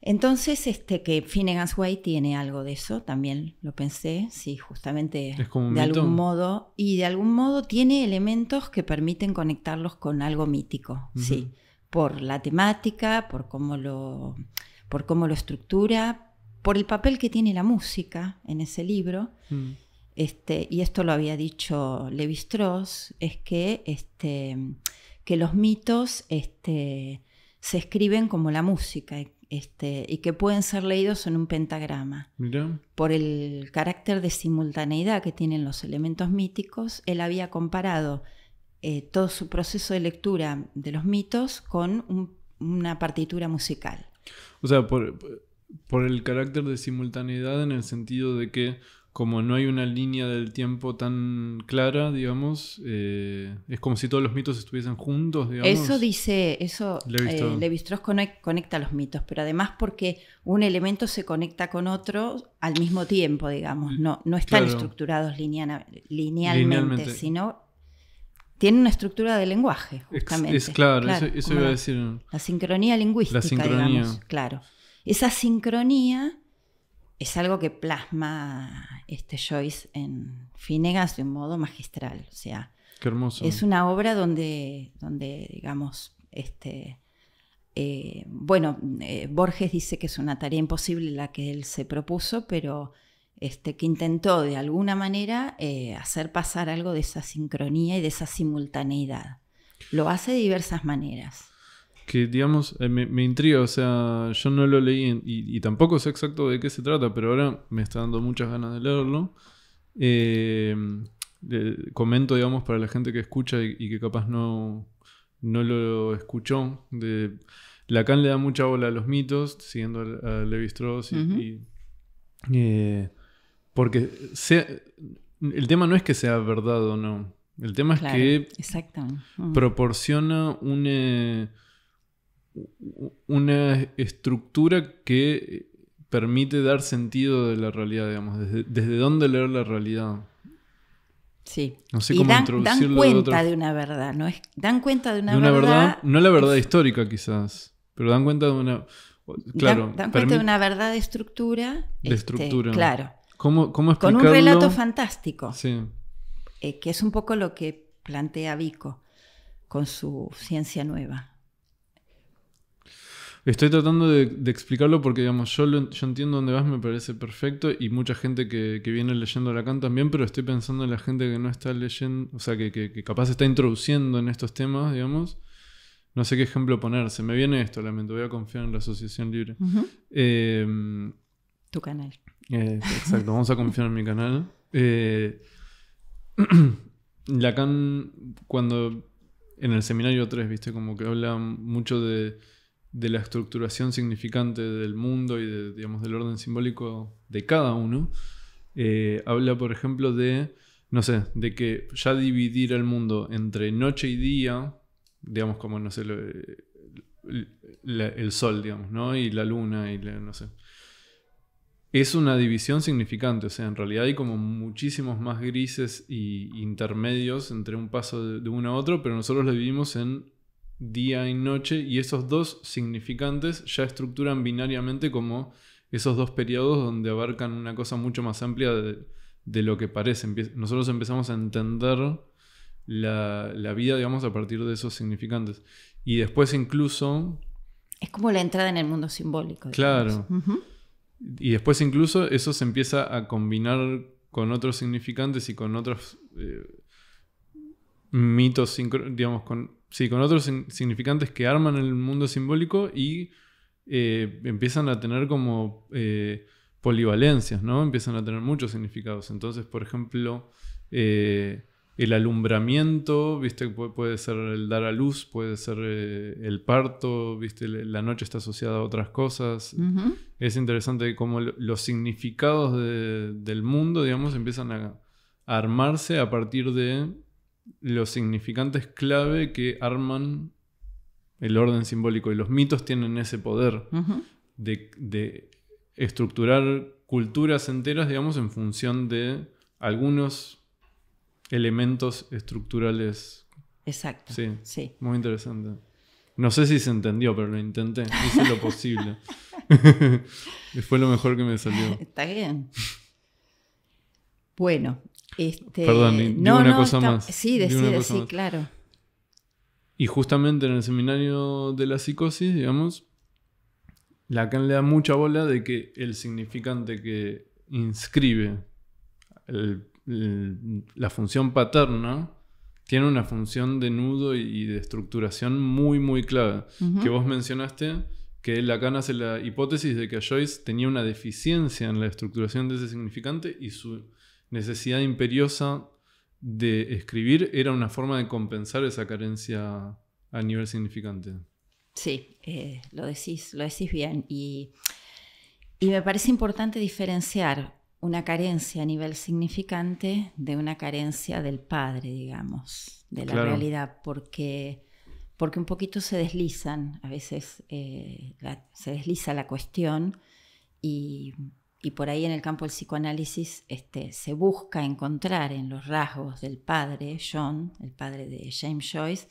Entonces, este, que Finnegan's Way tiene algo de eso, también lo pensé, sí, justamente de algún modo, y de algún modo tiene elementos que permiten conectarlos con algo mítico, sí, por la temática, por cómo lo, por cómo lo estructura, por el papel que tiene la música en ese libro. Mm. Este, y esto lo había dicho Levi Strauss, es que, este, que los mitos este, se escriben como la música y que pueden ser leídos en un pentagrama. Por el carácter de simultaneidad que tienen los elementos míticos, él había comparado eh, todo su proceso de lectura de los mitos con una partitura musical. O sea, por el carácter de simultaneidad en el sentido de que como no hay una línea del tiempo tan clara, digamos, eh, es como si todos los mitos estuviesen juntos, digamos. Eso dice, eso eh, Levi-Strauss conecta los mitos, pero además porque un elemento se conecta con otro al mismo tiempo, digamos, no, no están estructurados linealmente, sino tienen una estructura de lenguaje, justamente. Es, claro, eso, iba a decir. La sincronía lingüística, digamos, claro. Esa sincronía es algo que plasma este Joyce en Finegas de un modo magistral. O sea, es una obra donde, donde digamos, este, eh, bueno, eh, Borges dice que es una tarea imposible la que él se propuso, pero este, que intentó de alguna manera eh, hacer pasar algo de esa sincronía y de esa simultaneidad. Lo hace de diversas maneras que digamos, eh, me, intriga, o sea, yo no lo leí y, tampoco sé exacto de qué se trata, pero ahora me está dando muchas ganas de leerlo. Eh, comento, digamos, para la gente que escucha y, que capaz no, no lo escuchó, de, Lacan le da mucha bola a los mitos, siguiendo a, Levi-Strauss y... Eh, porque el tema no es que sea verdad o no, el tema es que mm. proporciona un una estructura que permite dar sentido de la realidad, digamos, desde, desde dónde leer la realidad. Sí. No sé cómo dan, cuenta de, una verdad, ¿no? Es, dan cuenta de una, verdad, No la verdad histórica, quizás, pero dan cuenta de una. Claro. Dan, cuenta de una verdad de estructura. De este, estructura. claro. ¿Cómo, cómo Con un relato fantástico. Sí. Eh, que es un poco lo que plantea Vico con su ciencia nueva. Estoy tratando de, explicarlo porque, digamos, yo, yo entiendo dónde vas, me parece perfecto, y mucha gente que, viene leyendo Lacan también, pero estoy pensando en la gente que no está leyendo, o sea, que, que, capaz está introduciendo en estos temas, digamos. No sé qué ejemplo poner, se me viene esto, lamento, voy a confiar en la Asociación Libre. Em, tu canal. Eh, exacto, vamos a confiar en mi canal. Eh, Lacan, cuando en el seminario 3, viste, como que habla mucho de de la estructuración significante del mundo y digamos, del orden simbólico de cada uno, eh, habla, por ejemplo, de, no sé, de que ya dividir el mundo entre noche y día, digamos, como, no sé, eh, el sol, digamos, ¿no? Y la luna y no sé. Es una división significante, o sea, en realidad hay como muchísimos más grises e intermedios entre un paso de, de uno a otro, pero nosotros lo vivimos en día y noche, y esos dos significantes ya estructuran binariamente como esos dos periodos donde abarcan una cosa mucho más amplia de, lo que parece. Nosotros empezamos a entender la, vida, digamos, a partir de esos significantes. Y después incluso... Es como la entrada en el mundo simbólico. Claro. Y después incluso eso se empieza a combinar con otros significantes y con otros eh, mitos, digamos, con Sí, con otros significantes que arman el mundo simbólico y eh, empiezan a tener como eh, polivalencias, ¿no? Empiezan a tener muchos significados. Entonces, por ejemplo, eh, el alumbramiento, ¿viste? puede ser el dar a luz, puede ser el parto, ¿viste? La noche está asociada a otras cosas. Es interesante cómo los significados del mundo, digamos, empiezan a armarse a partir de los significantes clave que arman el orden simbólico. Y los mitos tienen ese poder de, estructurar culturas enteras, digamos, en función de algunos elementos estructurales. Exacto. Sí. sí. Muy interesante. No sé si se entendió, pero lo intenté. Hice lo posible. Fue lo mejor que me salió. Está bien. Bueno, Perdón, una cosa más. Sí, sí, claro. Y justamente en el seminario de la psicosis, digamos, Lacan le da mucha bola de que el significante que inscribe la función paterna tiene una función de nudo y de estructuración muy, muy clara, Que vos mencionaste que Lacan hace la hipótesis de que Joyce tenía una deficiencia en la estructuración de ese significante y su necesidad imperiosa de escribir era una forma de compensar esa carencia a nivel significante. Sí, eh, lo, decís, lo decís bien. Y, me parece importante diferenciar una carencia a nivel significante de una carencia del padre, digamos, de la realidad, porque, porque un poquito se deslizan, a veces eh, se desliza la cuestión y y por ahí en el campo del psicoanálisis este, se busca encontrar en los rasgos del padre, John, el padre de James Joyce,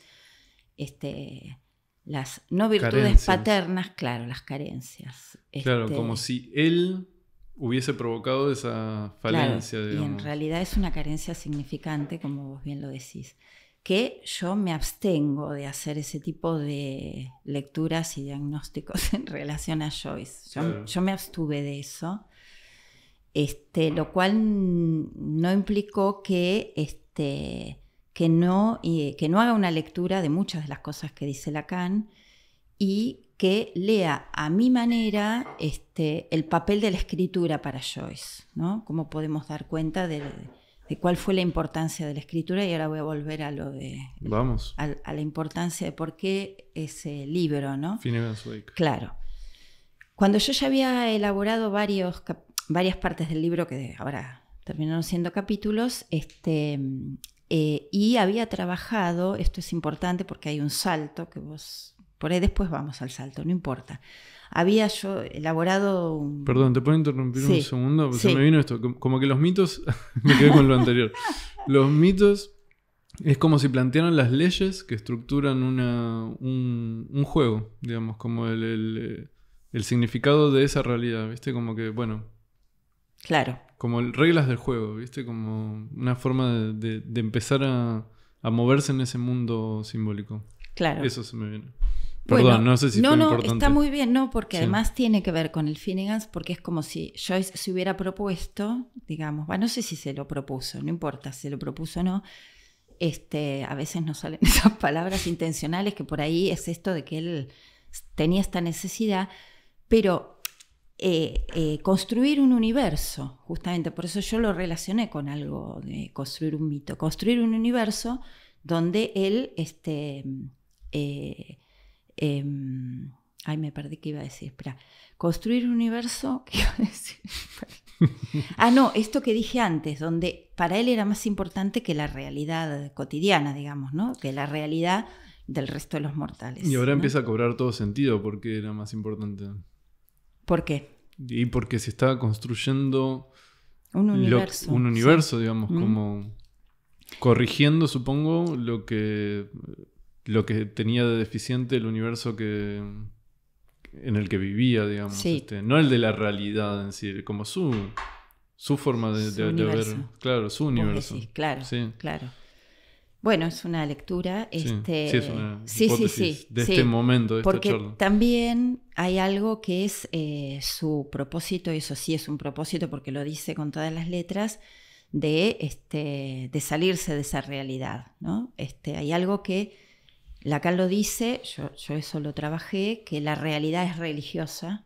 este, las no virtudes paternas, claro, las carencias. Claro, este como si él hubiese provocado esa falencia. y en realidad es una carencia significante, como vos bien lo decís, que yo me abstengo de hacer ese tipo de lecturas y diagnósticos en relación a Joyce. yo me abstuve de eso este, lo cual no implicó que, este, que, no, que no haga una lectura de muchas de las cosas que dice Lacan y que lea a mi manera este, el papel de la escritura para Joyce, ¿no? Cómo podemos dar cuenta de, cuál fue la importancia de la escritura y ahora voy a volver a lo de... Vamos. A, la importancia de por qué ese libro, ¿no? Claro. Cuando yo ya había elaborado varios, capítulos varias partes del libro que ahora terminaron siendo capítulos, este, eh, y había trabajado, esto es importante porque hay un salto que vos, por ahí después vamos al salto, no importa. Había yo elaborado Perdón, ¿te puedo interrumpir un segundo? Porque Se me vino esto, como que los mitos, me quedé con lo anterior, los mitos es como si plantearan las leyes que estructuran una, un, juego, digamos, como el, el, eh, el significado de esa realidad, ¿viste? Como que, bueno, Claro. Como reglas del juego, ¿viste? Como una forma de, empezar a, moverse en ese mundo simbólico. Claro. Eso se me viene. Perdón, no sé si No, fue no, está muy bien, no, porque además tiene que ver con el Finnegan's, porque es como si Joyce se hubiera propuesto, digamos, bueno, no sé si se lo propuso, no importa si se lo propuso o no, este, a veces no salen esas palabras intencionales que por ahí es esto de que él tenía esta necesidad, pero eh, eh, construir un universo, justamente por eso yo lo relacioné con algo de construir un mito, construir un universo donde él, este, eh, em, ay, me perdí que iba a decir, espera, construir un universo, ¿qué iba a decir? ah, no, esto que dije antes, donde para él era más importante que la realidad cotidiana, digamos, ¿no? Que la realidad del resto de los mortales. Y ahora empieza a cobrar todo sentido porque era más importante. ¿Por qué? Y porque se estaba construyendo un universo, digamos, como corrigiendo, supongo, lo que, lo que tenía de deficiente el universo que en el que vivía, digamos, este, no el de la realidad decir como su, su forma de, ver, claro, su universo. claro, sí. claro. Bueno, es una lectura. este, sí, sí, sí, de este momento, Porque también hay algo que es eh, su propósito, eso sí es un propósito porque lo dice con todas las letras, de, este, de salirse de esa realidad. Este, hay algo que Lacan lo dice, yo, yo eso lo trabajé, que la realidad es religiosa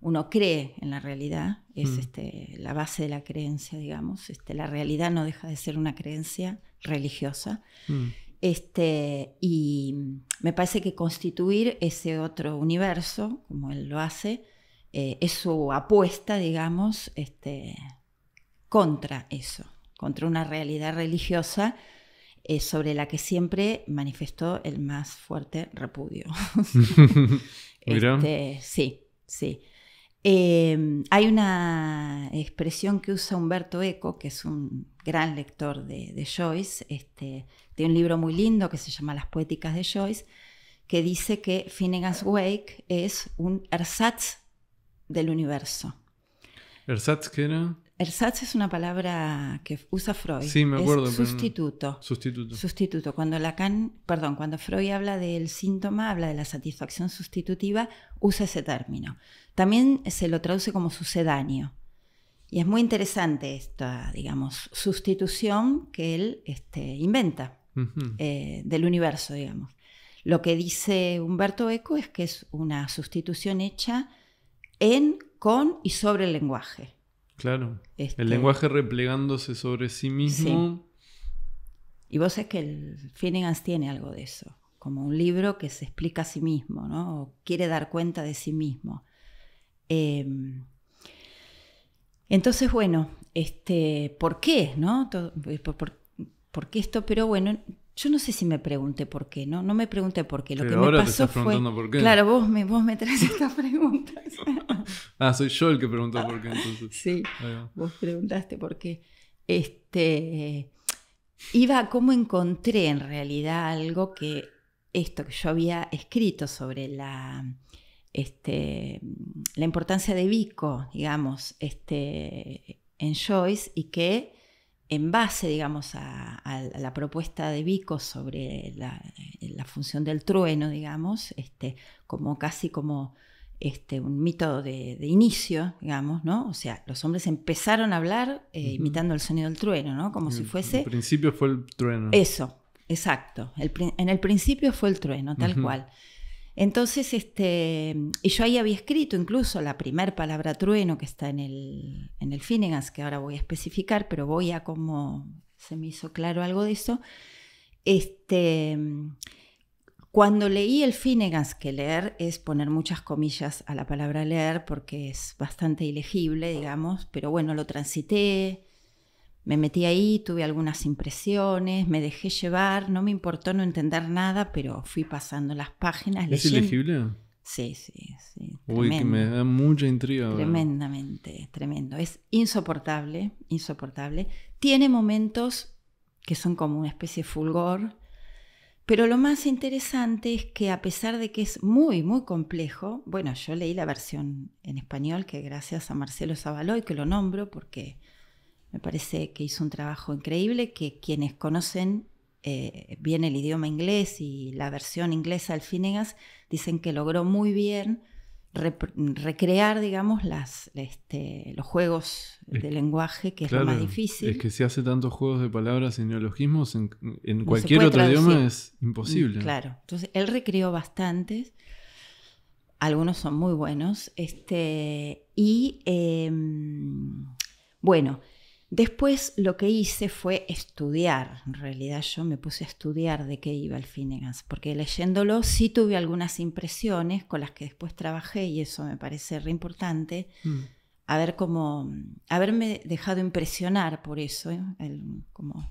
uno cree en la realidad, es mm. este, la base de la creencia, digamos. Este, la realidad no deja de ser una creencia religiosa. Mm. Este, y me parece que constituir ese otro universo, como él lo hace, eh, es su apuesta, digamos, este, contra eso, contra una realidad religiosa eh, sobre la que siempre manifestó el más fuerte repudio. sí, sí. Em, hay una expresión que usa Humberto Eco, que es un gran lector de, Joyce, este, tiene un libro muy lindo que se llama Las Poéticas de Joyce, que dice que Finnegan's Wake es un ersatz del universo. ¿Ersatz qué era? Ersatz es una palabra que usa Freud. Sí, me acuerdo. Es sustituto. Sustituto. Sustituto. Cuando Lacan, perdón, cuando Freud habla del síntoma, habla de la satisfacción sustitutiva, usa ese término. También se lo traduce como sucedáneo. Y es muy interesante esta, digamos, sustitución que él este, inventa eh, del universo, digamos. Lo que dice Humberto Eco es que es una sustitución hecha en, con y sobre el lenguaje Claro. el este, lenguaje replegándose sobre sí mismo. Sí. Y vos es que el Finnegan's tiene algo de eso, como un libro que se explica a sí mismo, ¿no? O quiere dar cuenta de sí mismo. Em, entonces, bueno, este, ¿por qué? ¿no? por, qué esto? Pero bueno, yo no sé si me pregunté por qué, no, no me pregunté por qué. Lo que me pasó te estás preguntando fue, por qué. Claro, vos me, vos me traes estas preguntas. ah, soy yo el que preguntó por qué entonces. Sí, vos preguntaste por qué. Este, iba a cómo encontré en realidad algo que esto que yo había escrito sobre la, este, la importancia de Vico, digamos, este, en Joyce y que en base, digamos, a, la propuesta de Vico sobre la, eh, función del trueno, digamos, este, como casi como este, un mito de, inicio, digamos, ¿no? O sea, los hombres empezaron a hablar eh, imitando el sonido del trueno, ¿no? Como si fuese... El principio fue el trueno. Eso, exacto. en el principio fue el trueno, tal cual. Entonces, este, y yo ahí había escrito incluso la primer palabra trueno que está en el, en el Finnegan's, que ahora voy a especificar, pero voy a como se me hizo claro algo de eso. Este, cuando leí el Finnegan's, que leer es poner muchas comillas a la palabra leer porque es bastante ilegible, digamos, pero bueno, lo transité, me metí ahí, tuve algunas impresiones, me dejé llevar, no me importó no entender nada, pero fui pasando las páginas. ¿Es ilegible? Sí, sí, sí. Uy, que me da mucha intriga. Tremendamente, tremendo. Es insoportable, insoportable. Tiene momentos que son como una especie de fulgor, pero lo más interesante es que a pesar de que es muy, muy complejo, bueno, yo leí la versión en español que gracias a Marcelo y que lo nombro porque me parece que hizo un trabajo increíble, que quienes conocen eh, bien el idioma inglés y la versión inglesa del finegas dicen que logró muy bien recrear, digamos, las, este, los juegos de lenguaje, que es lo más difícil. Es que se hace tantos juegos de palabras y neologismos, en, cualquier otro idioma es imposible. Claro, entonces él recreó bastantes, algunos son muy buenos, este, y em, bueno, Después lo que hice fue estudiar, en realidad yo me puse a estudiar de qué iba el Finnegan's, porque leyéndolo sí tuve algunas impresiones con las que después trabajé y eso me parece re importante, mm. a haber como, haberme dejado impresionar por eso, ¿eh? como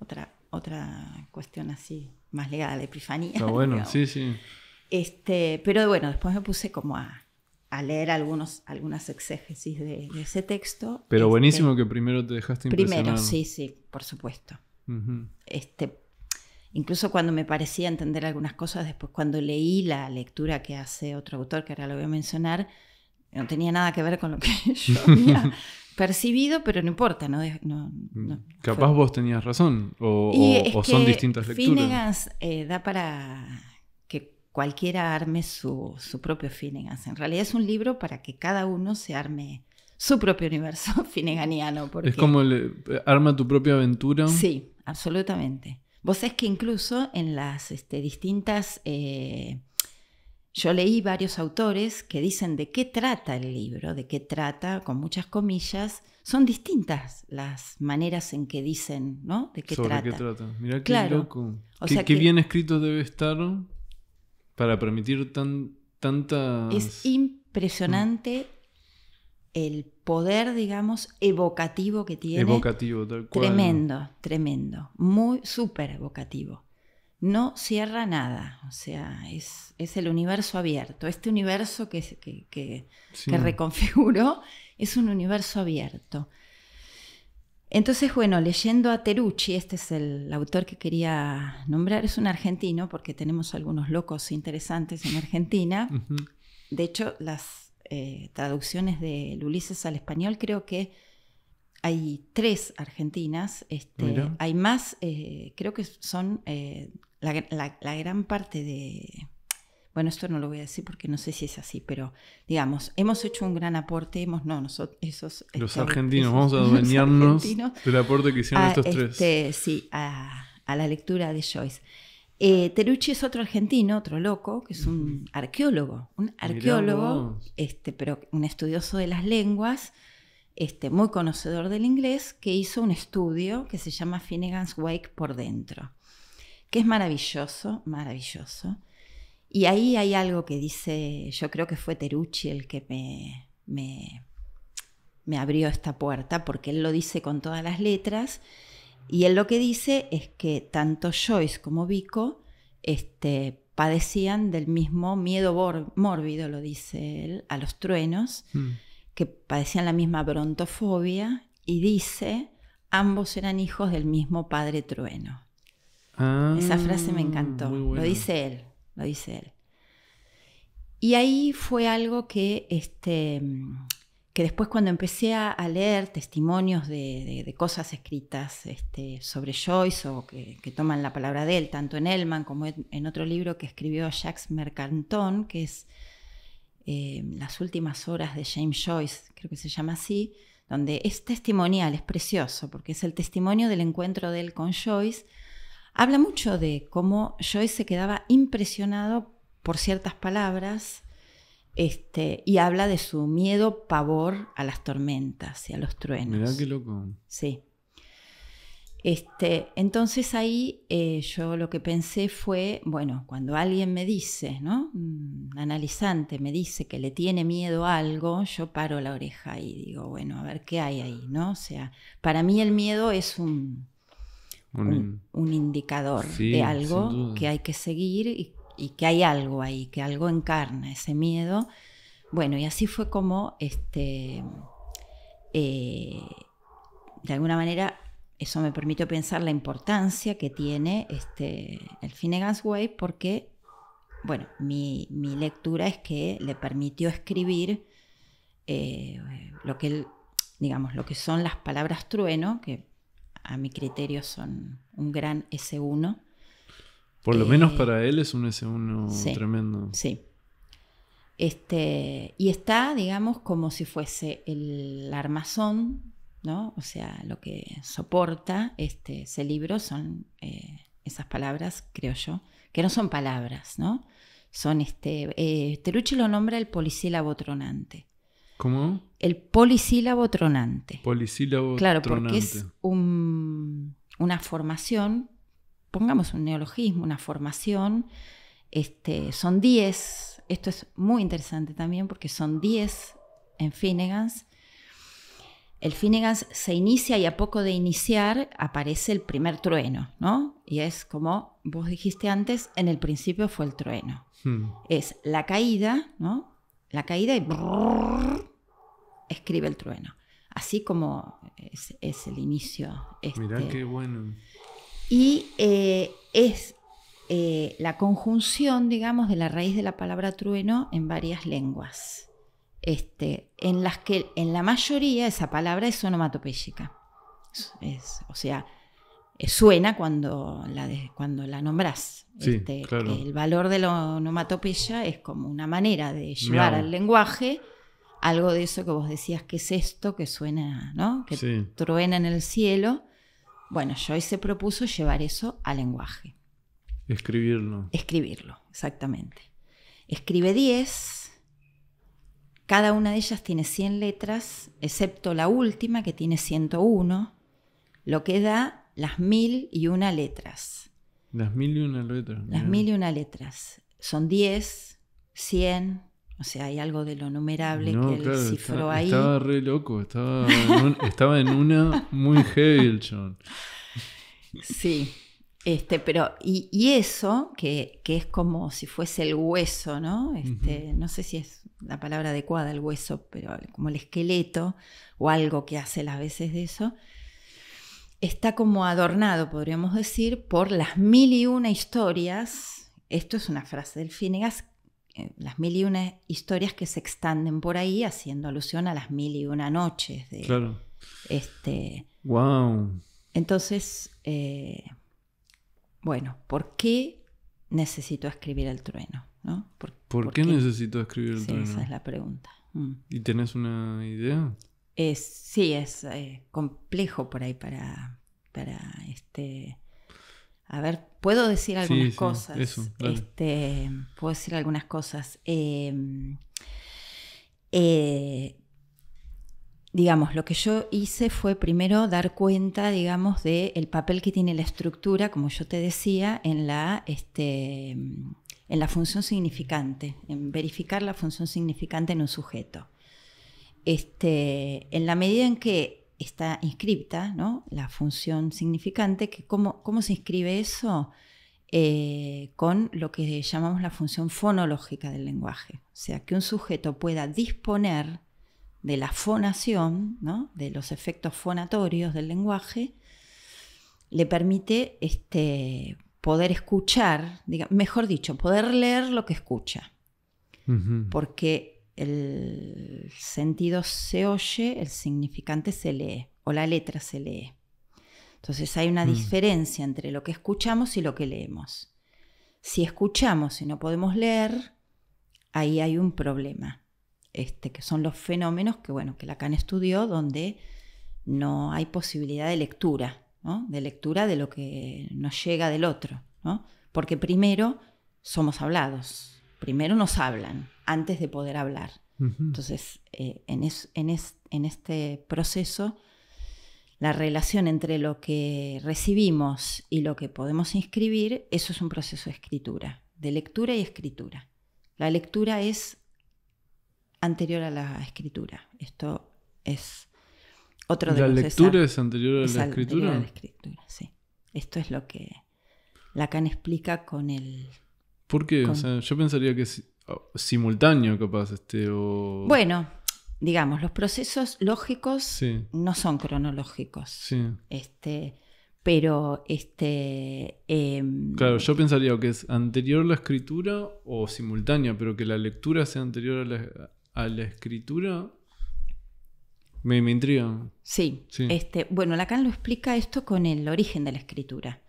otra, otra cuestión así más ligada a la epifanía. Está ah, bueno, sí, sí. Este, pero bueno, después me puse como a, a leer algunos, algunas exégesis de, ese texto. Pero este, buenísimo que primero te dejaste impresionar. Primero, sí, sí, por supuesto. este, incluso cuando me parecía entender algunas cosas, después cuando leí la lectura que hace otro autor, que ahora lo voy a mencionar, no tenía nada que ver con lo que yo había percibido, pero no importa. No, mm, Capaz vos tenías razón, o, son distintas lecturas. Finnegan eh, da para cualquiera arme su, su propio Finnegan. En realidad es un libro para que cada uno se arme su propio universo finneganiano. Es como eh, arma tu propia aventura. Sí, absolutamente. Vos es que incluso en las este, distintas... Eh, yo leí varios autores que dicen de qué trata el libro, de qué trata, con muchas comillas. Son distintas las maneras en que dicen, ¿no? De qué trata. Mirá qué claro. loco. O qué, sea bien escrito debe estar para permitir tan, tanta Es impresionante el poder, digamos, evocativo que tiene. Evocativo, tal cual. Tremendo, tremendo. Muy, súper evocativo. No cierra nada, o sea, es, el universo abierto. Este universo que, que, que reconfiguró es un universo abierto. Entonces, bueno, leyendo a Terucci, este es el autor que quería nombrar, es un argentino, porque tenemos algunos locos interesantes en Argentina. De hecho, las eh, traducciones de Ulises al español creo que hay tres argentinas, este, hay más, eh, creo que son eh, la, gran parte de, bueno, esto no lo voy a decir porque no sé si es así, pero digamos, hemos hecho un gran aporte, hemos, no, nosotros, esos... Este, los argentinos, vamos a adueñarnos del aporte que hicieron estos tres. Este, sí, a, la lectura de Joyce. Eh, Terucci es otro argentino, otro loco, que es un arqueólogo, un arqueólogo, este, pero un estudioso de las lenguas, este, muy conocedor del inglés, que hizo un estudio que se llama Finnegan's Wake por dentro, que es maravilloso, maravilloso. Y ahí hay algo que dice, yo creo que fue Terucci el que me, me, abrió esta puerta, porque él lo dice con todas las letras, y él lo que dice es que tanto Joyce como Vico este, padecían del mismo miedo mórbido, lo dice él, a los truenos, mm. que padecían la misma brontofobia, y dice, ambos eran hijos del mismo padre trueno. Ah. Esa frase me encantó, lo dice él lo dice él. Y ahí fue algo que, este, que después cuando empecé a, leer testimonios de, cosas escritas este, sobre Joyce o que, toman la palabra de él, tanto en Elman como en, otro libro que escribió Jacques Mercanton que es eh, Las últimas horas de James Joyce, creo que se llama así, donde es testimonial, es precioso, porque es el testimonio del encuentro de él con Joyce habla mucho de cómo Joyce se quedaba impresionado por ciertas palabras este, y habla de su miedo, pavor a las tormentas y a los truenos. Mirá qué loco. Sí. Este, entonces ahí eh, yo lo que pensé fue, bueno, cuando alguien me dice, ¿no? Un analizante me dice que le tiene miedo algo, yo paro la oreja y digo, bueno, a ver qué hay ahí, ¿no? O sea, para mí el miedo es un, un, indicador de algo que hay que seguir y, que hay algo ahí, que algo encarna ese miedo. Bueno, y así fue como, este, eh, de alguna manera, eso me permitió pensar la importancia que tiene este, el Finnegan's Way porque, bueno, mi, mi lectura es que le permitió escribir eh, lo que digamos, lo que son las palabras trueno, que a mi criterio son un gran S1. Por lo menos eh, para él es un S1 tremendo. Sí. Este, y está, digamos, como si fuese el armazón, ¿no? O sea, lo que soporta este, ese libro son eh, esas palabras, creo yo, que no son palabras, ¿no? Son este. Eh, Terucci lo nombra el policía tronante. ¿Cómo? El polisílabo tronante. Polisílabo tronante. Claro, porque es una formación, pongamos un neologismo, una formación, este, son 10, esto es muy interesante también porque son 10 en Finnegans. El Finnegans se inicia y a poco de iniciar aparece el primer trueno, ¿no? Y es como vos dijiste antes, en el principio fue el trueno. Hmm. Es la caída, ¿no? La caída y escribe el trueno. Así como es, el inicio. Este. bueno. Y eh, es eh, la conjunción, digamos, de la raíz de la palabra trueno en varias lenguas, este, en las que en la mayoría esa palabra es onomatopéyica. o sea, eh, suena cuando la, cuando la nombrás. Este, el valor de la onomatopeya es como una manera de llevar al lenguaje algo de eso que vos decías, que es esto que suena, ¿no? que truena en el cielo? Bueno, Joyce se propuso llevar eso al lenguaje. Escribirlo. Escribirlo, exactamente. Escribe 10. Cada una de ellas tiene 100 letras, excepto la última que tiene 101, lo que da las mil y una letras. Las mil y una letras. Las mil y una letras. Son 10, 100, o sea, hay algo de lo numerable que el ahí. Estaba re loco, estaba en, en una muy heavy John. Sí, este, pero, y, eso, que, es como si fuese el hueso, ¿no? Este, no sé si es la palabra adecuada el hueso, pero como el esqueleto o algo que hace las veces de eso, está como adornado, podríamos decir, por las mil y una historias. Esto es una frase del Finegas eh, las mil y una historias que se extenden por ahí haciendo alusión a las mil y una noches de claro. este wow entonces eh, bueno por qué necesito escribir el trueno no por, qué, necesito escribir el sí, esa es la pregunta mm. y tenés una idea es sí es eh, complejo por ahí para para este a ver, puedo decir algunas cosas. Este, puedo decir algunas cosas. Em, eh, digamos, lo que yo hice fue primero dar cuenta, digamos, del papel que tiene la estructura, como yo te decía, en la, este, en la función significante, en verificar la función significante en un sujeto. Este, en la medida en que está inscripta, ¿no? La función significante, que cómo, cómo se inscribe eso eh, con lo que llamamos la función fonológica del lenguaje. O sea, que un sujeto pueda disponer de la fonación, de los efectos fonatorios del lenguaje, le permite este, poder escuchar, diga, mejor dicho, poder leer lo que escucha. Porque el sentido se oye, el significante se lee o la letra se lee. Entonces hay una mm. diferencia entre lo que escuchamos y lo que leemos. Si escuchamos y no podemos leer, ahí hay un problema, este, que son los fenómenos que, bueno, que Lacan estudió, donde no hay posibilidad de lectura, de lectura de lo que nos llega del otro, porque primero somos hablados, primero nos hablan, antes de poder hablar. Entonces, eh, en, este proceso, la relación entre lo que recibimos y lo que podemos inscribir, eso es un proceso de escritura, de lectura y escritura. La lectura es anterior a la escritura. Esto es otro de los los... La lectura es anterior a la escritura. sí. Esto es lo que Lacan explica con el... ¿Por qué? yo pensaría que si simultáneo, capaz. Este, Bueno, digamos, los procesos lógicos no son cronológicos. Este, pero este. Em, claro, yo pensaría que es anterior la escritura o simultánea, pero que la lectura sea anterior a la, escritura. Me, intriga. Sí, Este, bueno, Lacan lo explica esto con el origen de la escritura.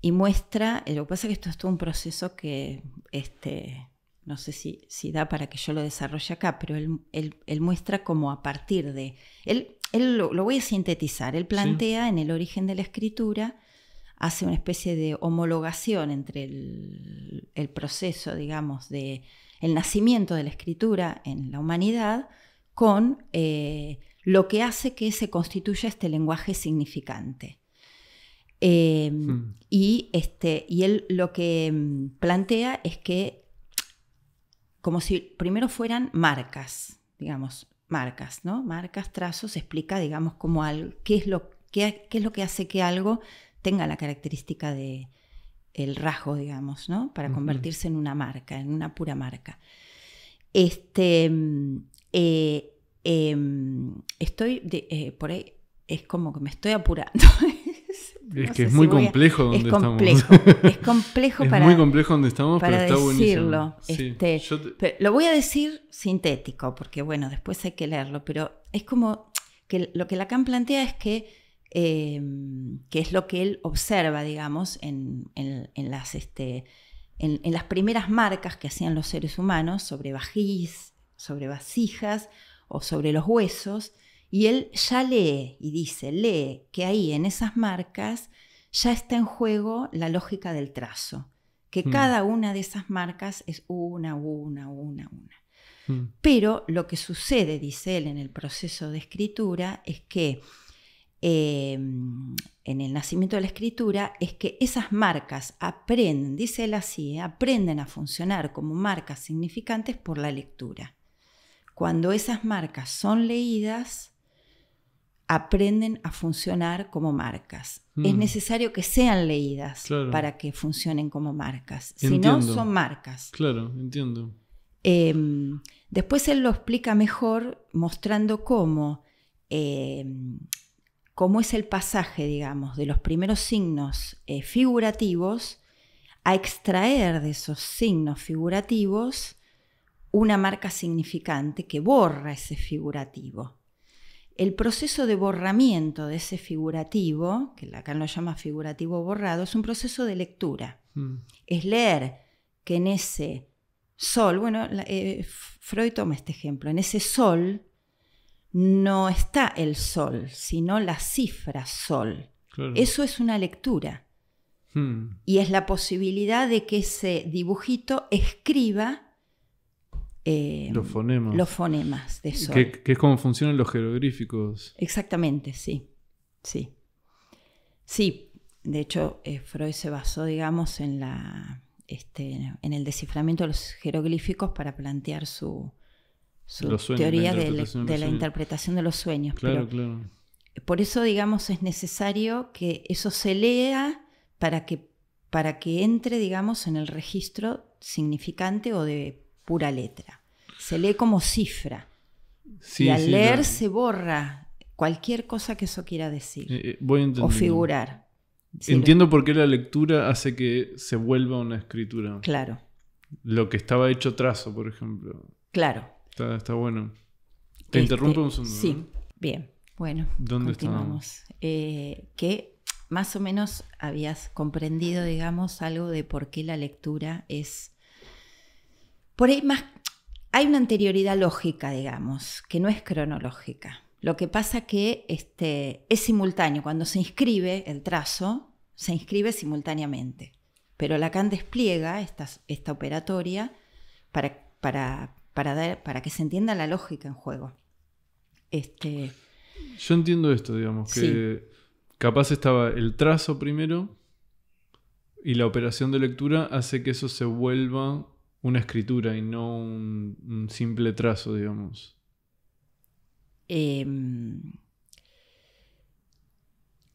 Y muestra, eh, lo que pasa es que esto es todo un proceso que este, no sé si, da para que yo lo desarrolle acá, pero él, muestra como a partir de, él, lo, voy a sintetizar, él plantea en el origen de la escritura, hace una especie de homologación entre el, proceso, digamos, de el nacimiento de la escritura en la humanidad con eh, lo que hace que se constituya este lenguaje significante. Eh, hmm. y, este, y él lo que mm, plantea es que como si primero fueran marcas, digamos, marcas, ¿no? Marcas, trazos, explica, digamos, como qué, es lo, es lo que hace que algo tenga la característica de el rasgo, digamos, ¿no? Para convertirse en una marca, en una pura marca. Este, eh, em, estoy eh, por ahí, es como que me estoy apurando. Es que es muy complejo donde complejo, estamos. Es complejo muy complejo donde estamos, para este, pero está decirlo, lo voy a decir sintético, porque bueno, después hay que leerlo, pero es como que lo que Lacan plantea es que, em, es lo que él observa, digamos, en, las, este, en, en, las primeras marcas que hacían los seres humanos sobre vajís, sobre vasijas o sobre los huesos y él ya lee y dice, lee que ahí en esas marcas ya está en juego la lógica del trazo, que hmm. cada una de esas marcas es una, una, una, una. Hmm. Pero lo que sucede, dice él, en el proceso de escritura es que em, en el nacimiento de la escritura es que esas marcas aprenden, dice él así, ¿eh? aprenden a funcionar como marcas significantes por la lectura. Cuando esas marcas son leídas, aprenden a funcionar como marcas. Es mm. necesario que sean leídas para que funcionen como marcas. Si no, son marcas. Claro, entiendo. Em, después él lo explica mejor mostrando cómo, em, cómo es el pasaje, digamos, de los primeros signos eh, figurativos a extraer de esos signos figurativos una marca significante que borra ese figurativo el proceso de borramiento de ese figurativo, que acá lo llama figurativo borrado, es un proceso de lectura. Mm. Es leer que en ese sol, bueno, eh, Freud toma este ejemplo, en ese sol no está el sol, sino la cifra sol. Eso es una lectura. Mm. Y es la posibilidad de que ese dibujito escriba Em, los fonemas. de eso. Que, es como funcionan los jeroglíficos. Exactamente, sí. Sí. Sí, de hecho, eh, Freud se basó, digamos, en, la, este, en el desciframiento de los jeroglíficos para plantear su, teoría de, la, interpretación de los sueños. Por eso, digamos, es necesario que eso se lea para que, para que entre, digamos, en el registro significante o de pura letra se lee como cifra. y al leer se borra cualquier cosa que eso quiera decir eh, eh, o figurar. Entiendo por qué la lectura hace que se vuelva una escritura. Claro. Lo que estaba hecho trazo, por ejemplo. Claro. Está, bueno. Te este, interrumpo un segundo. Sí, bien. Bueno, ¿dónde estamos? Eh, que más o menos habías comprendido, digamos, algo de por qué la lectura es por ahí más, hay una anterioridad lógica, digamos, que no es cronológica. Lo que pasa que este, es simultáneo. Cuando se inscribe el trazo, se inscribe simultáneamente. Pero Lacan despliega esta, esta operatoria para, para, para, dar, para que se entienda la lógica en juego. Este, Yo entiendo esto, digamos, que capaz estaba el trazo primero y la operación de lectura hace que eso se vuelva una escritura y no un, simple trazo, digamos. Em,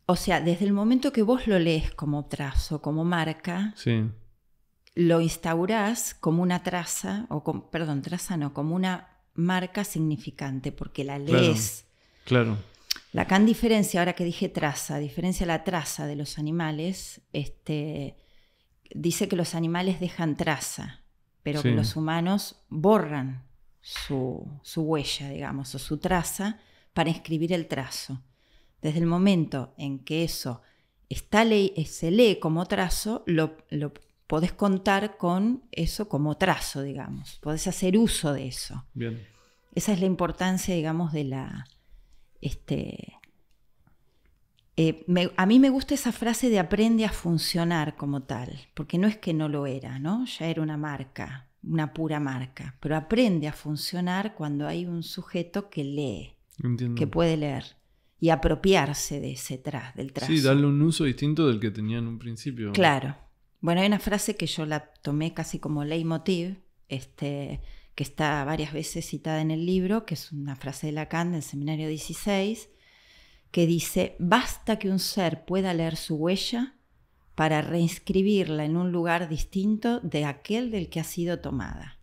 o sea, desde el momento que vos lo lees como trazo, como marca, sí. lo instaurás como una traza, o perdón, traza no, como una marca significante, porque la lees. Claro. la can diferencia, ahora que dije traza, diferencia la traza de los animales, este, dice que los animales dejan traza pero los humanos borran su, huella, digamos, o su traza para escribir el trazo. Desde el momento en que eso está eh, se lee como trazo, lo, podés contar con eso como trazo, digamos. Podés hacer uso de eso. Esa es la importancia, digamos, de la, este, eh, a mí me gusta esa frase de aprende a funcionar como tal, porque no es que no lo era, ¿no? Ya era una marca, una pura marca, pero aprende a funcionar cuando hay un sujeto que lee, que puede leer y apropiarse de ese tras, del trazo. Sí, darle un uso distinto del que tenía en un principio. Claro. Bueno, hay una frase que yo la tomé casi como leitmotiv, este, que está varias veces citada en el libro, que es una frase de Lacan del seminario 16, que dice, basta que un ser pueda leer su huella para reinscribirla en un lugar distinto de aquel del que ha sido tomada.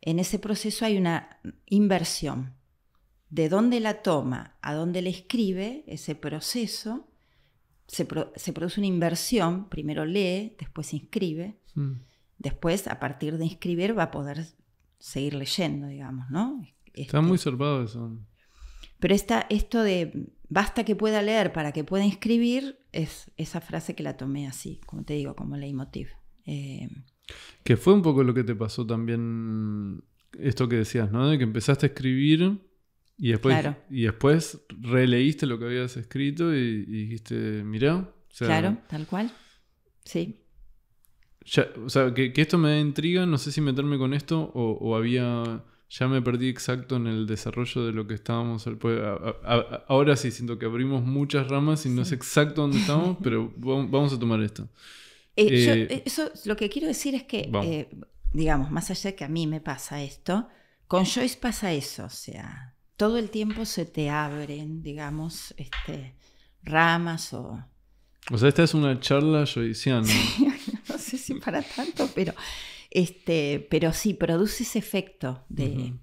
En ese proceso hay una inversión. De dónde la toma a dónde la escribe ese proceso, se, produce una inversión, primero lee, después inscribe, mm. después a partir de inscribir va a poder seguir leyendo, digamos, ¿no? Está muy observado eso. Pero esto de basta que pueda leer para que pueda escribir es esa frase que la tomé así, como te digo, como leitmotiv. Eh, que fue un poco lo que te pasó también, esto que decías, ¿no? De que empezaste a escribir y después, y después releíste lo que habías escrito y, dijiste, mirá. claro, tal cual. Sí. o sea, que, esto me da intriga, no sé si meterme con esto o, o había ya me perdí exacto en el desarrollo de lo que estábamos. ahora sí, siento que abrimos muchas ramas y no sé exacto dónde estamos, pero vamos a tomar esto. Eh, eh, eh, eso, lo que quiero decir es que, digamos, más allá de que a mí me pasa esto, con Joyce pasa eso, o sea, todo el tiempo se te abren, digamos, este, ramas o... O sea, esta es una charla yo Sí, no sé si para tanto, pero este, pero sí, produce ese efecto de,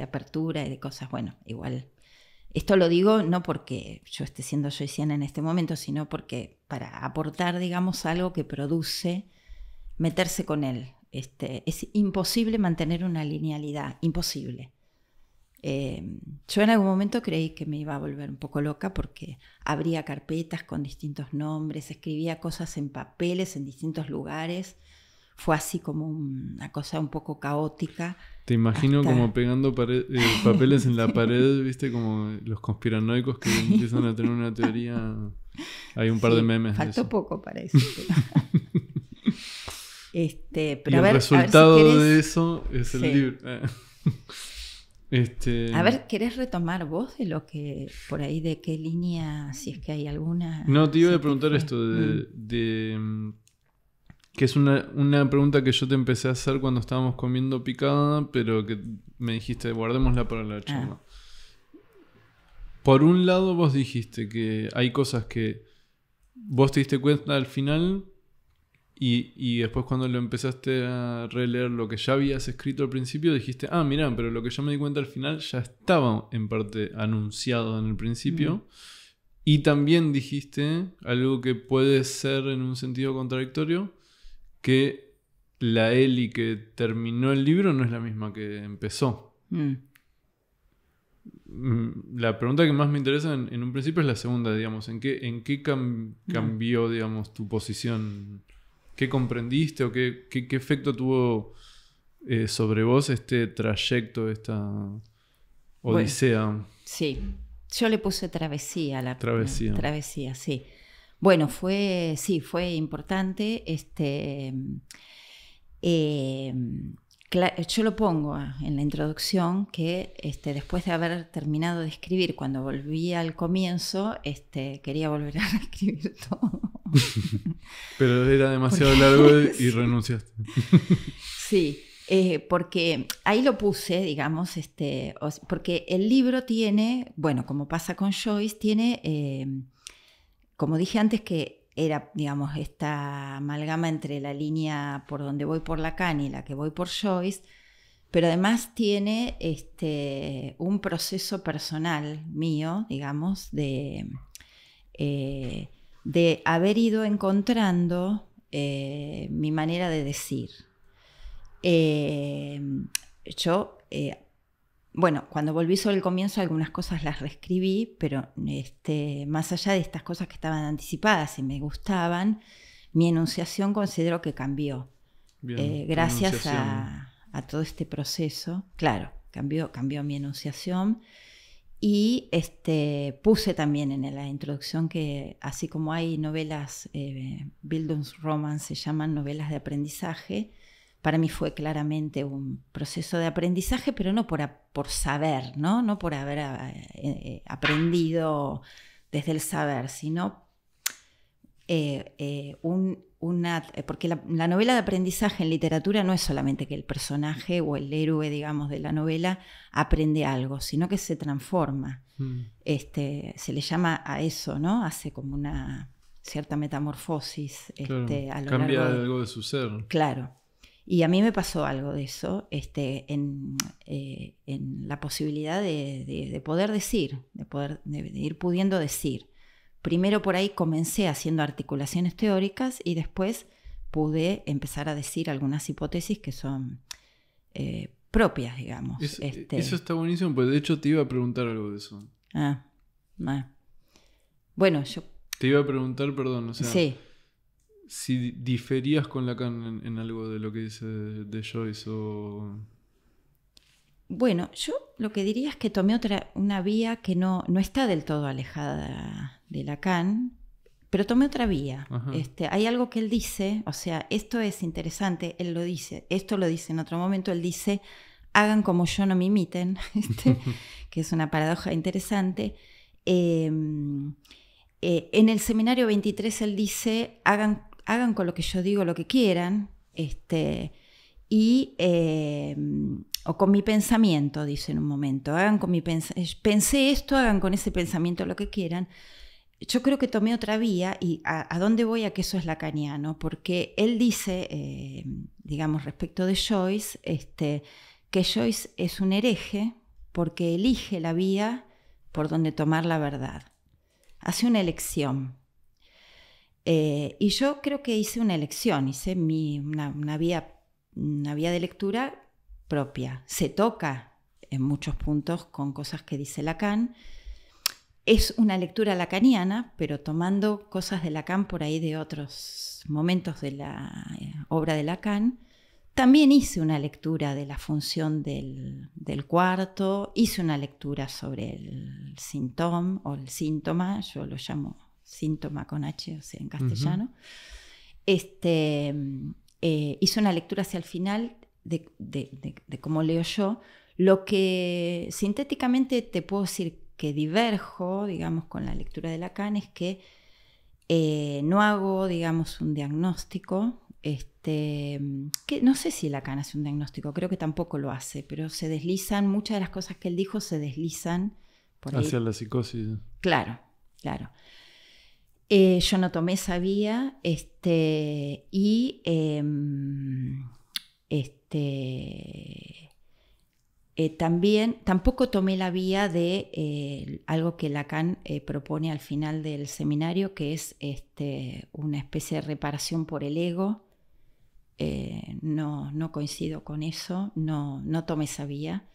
apertura y de cosas. Bueno, igual esto lo digo no porque yo esté siendo joyciana en este momento, sino porque para aportar, digamos, algo que produce meterse con él. Este, es imposible mantener una linealidad, imposible. Em, yo en algún momento creí que me iba a volver un poco loca porque abría carpetas con distintos nombres, escribía cosas en papeles en distintos lugares fue así como una cosa un poco caótica. Te imagino como pegando eh, papeles en la pared, viste, como los conspiranoicos que empiezan a tener una teoría. Hay un par de memes. Faltó poco para eso. este, el resultado de eso es el libro. Eh. Este... A ver, ¿querés retomar vos de lo que, por ahí, de qué línea, si es que hay alguna? No, te iba a preguntar esto, de mm. Mm, que es una, pregunta que yo te empecé a hacer cuando estábamos comiendo picada, pero que me dijiste, guardémosla para la ah. charla. Por un lado, vos dijiste que hay cosas que vos te diste cuenta al final y, después cuando lo empezaste a releer lo que ya habías escrito al principio, dijiste, ah, mirá, pero lo que yo me di cuenta al final ya estaba en parte anunciado en el principio. Mm. Y también dijiste algo que puede ser en un sentido contradictorio que la Eli que terminó el libro no es la misma que empezó. Mm. Mm, la pregunta que más me interesa en, un principio es la segunda, digamos, ¿en qué, en qué mm. cambió, digamos, tu posición? ¿Qué comprendiste o qué, efecto tuvo eh, sobre vos este trayecto, esta odisea? sí, yo le puse travesía a la travesía. Travesía, sí. Bueno, fue, sí, fue importante. Este, mm, eh, mm, yo lo pongo ah, en la introducción que este, después de haber terminado de escribir, cuando volví al comienzo, este, quería volver a escribir todo. Pero era demasiado largo y renunciaste. sí, eh, porque ahí lo puse, digamos, este, porque el libro tiene, bueno, como pasa con Joyce, tiene... Eh, como dije antes que era, digamos, esta amalgama entre la línea por donde voy por Lacan y la que voy por Joyce, pero además tiene este, un proceso personal mío, digamos, de, eh, de haber ido encontrando eh, mi manera de decir. Eh, yo bueno, cuando volví sobre el comienzo algunas cosas las reescribí, pero este, más allá de estas cosas que estaban anticipadas y me gustaban, mi enunciación considero que cambió. Eh, gracias a, todo este proceso, claro, cambió, cambió mi enunciación. Y este, puse también en la introducción que así como hay novelas, eh, Bildungsroman se llaman novelas de aprendizaje, para mí fue claramente un proceso de aprendizaje, pero no por, por saber, ¿no? no por haber eh, eh, aprendido desde el saber, sino eh, un, una... Porque la, novela de aprendizaje en literatura no es solamente que el personaje o el héroe, digamos, de la novela aprende algo, sino que se transforma. Mm. Este, se le llama a eso, ¿no? Hace como una cierta metamorfosis este, a lo Cambia de, algo de su ser. Claro. Y a mí me pasó algo de eso, este, en, eh, en la posibilidad de, de, poder decir, de, poder, de, ir pudiendo decir. Primero por ahí comencé haciendo articulaciones teóricas y después pude empezar a decir algunas hipótesis que son eh, propias, digamos. Eh, este. Eso está buenísimo, pues de hecho te iba a preguntar algo de eso. Ah, ah. Bueno, yo... Te iba a preguntar, perdón, o sea... Sí si diferías con Lacan en, algo de lo que dice de Joyce o... Bueno, yo lo que diría es que tomé otra, una vía que no, no está del todo alejada de Lacan, pero tomé otra vía. Este, hay algo que él dice, o sea, esto es interesante, él lo dice, esto lo dice en otro momento, él dice, hagan como yo no me imiten, este, que es una paradoja interesante. Em, eh, en el seminario 23 él dice, hagan hagan con lo que yo digo lo que quieran, este, y, eh, o con mi pensamiento, dice en un momento, hagan con mi eh, pensé esto, hagan con ese pensamiento lo que quieran. Yo creo que tomé otra vía y a, dónde voy a que eso es la lacaniano, porque él dice, eh, digamos, respecto de Joyce, este, que Joyce es un hereje porque elige la vía por donde tomar la verdad. Hace una elección eh, y yo creo que hice una elección, hice mi, una, vía, una vía de lectura propia. Se toca en muchos puntos con cosas que dice Lacan. Es una lectura lacaniana, pero tomando cosas de Lacan por ahí de otros momentos de la eh, obra de Lacan. También hice una lectura de la función del, del, cuarto, hice una lectura sobre el síntoma o el síntoma, yo lo llamo síntoma con H, o sea, en castellano, este, eh, hizo una lectura hacia el final de, de, cómo leo yo, lo que sintéticamente te puedo decir que diverjo, digamos, con la lectura de Lacan es que eh, no hago, digamos, un diagnóstico. Este, que no sé si Lacan hace un diagnóstico, creo que tampoco lo hace, pero se deslizan, muchas de las cosas que él dijo se deslizan Hacia la psicosis. Claro, claro. Eh, yo no tomé esa vía este, y em, este, eh, también tampoco tomé la vía de eh, algo que Lacan propone al final del seminario, que es este, una especie de reparación por el ego. no, coincido con eso, no, no tomé esa vía.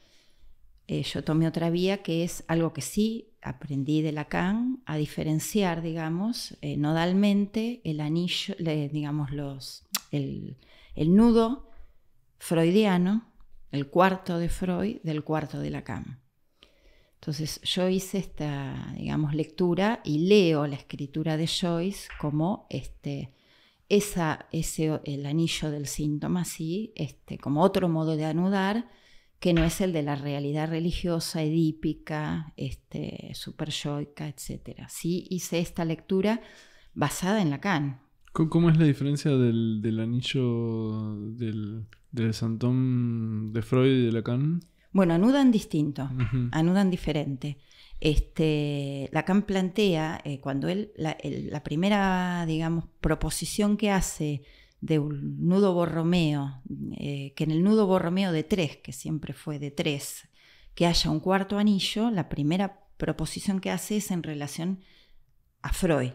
Eh, yo tomé otra vía que es algo que sí aprendí de Lacan, a diferenciar, digamos, eh, nodalmente el anillo, digamos, el, el nudo freudiano, el cuarto de Freud, del cuarto de Lacan. Entonces yo hice esta, digamos, lectura y leo la escritura de Joyce como este, ese, el anillo del síntoma, sí este, como otro modo de anudar que no es el de la realidad religiosa, edípica, este, etc. Sí hice esta lectura basada en Lacan. ¿Cómo es la diferencia del, anillo del, santón de Freud y de Lacan? Bueno, anudan distinto, anudan diferente. Este, Lacan plantea, eh, cuando él, la, la primera, digamos, proposición que hace de un nudo Borromeo, eh, que en el nudo Borromeo de tres, que siempre fue de tres, que haya un cuarto anillo, la primera proposición que hace es en relación a Freud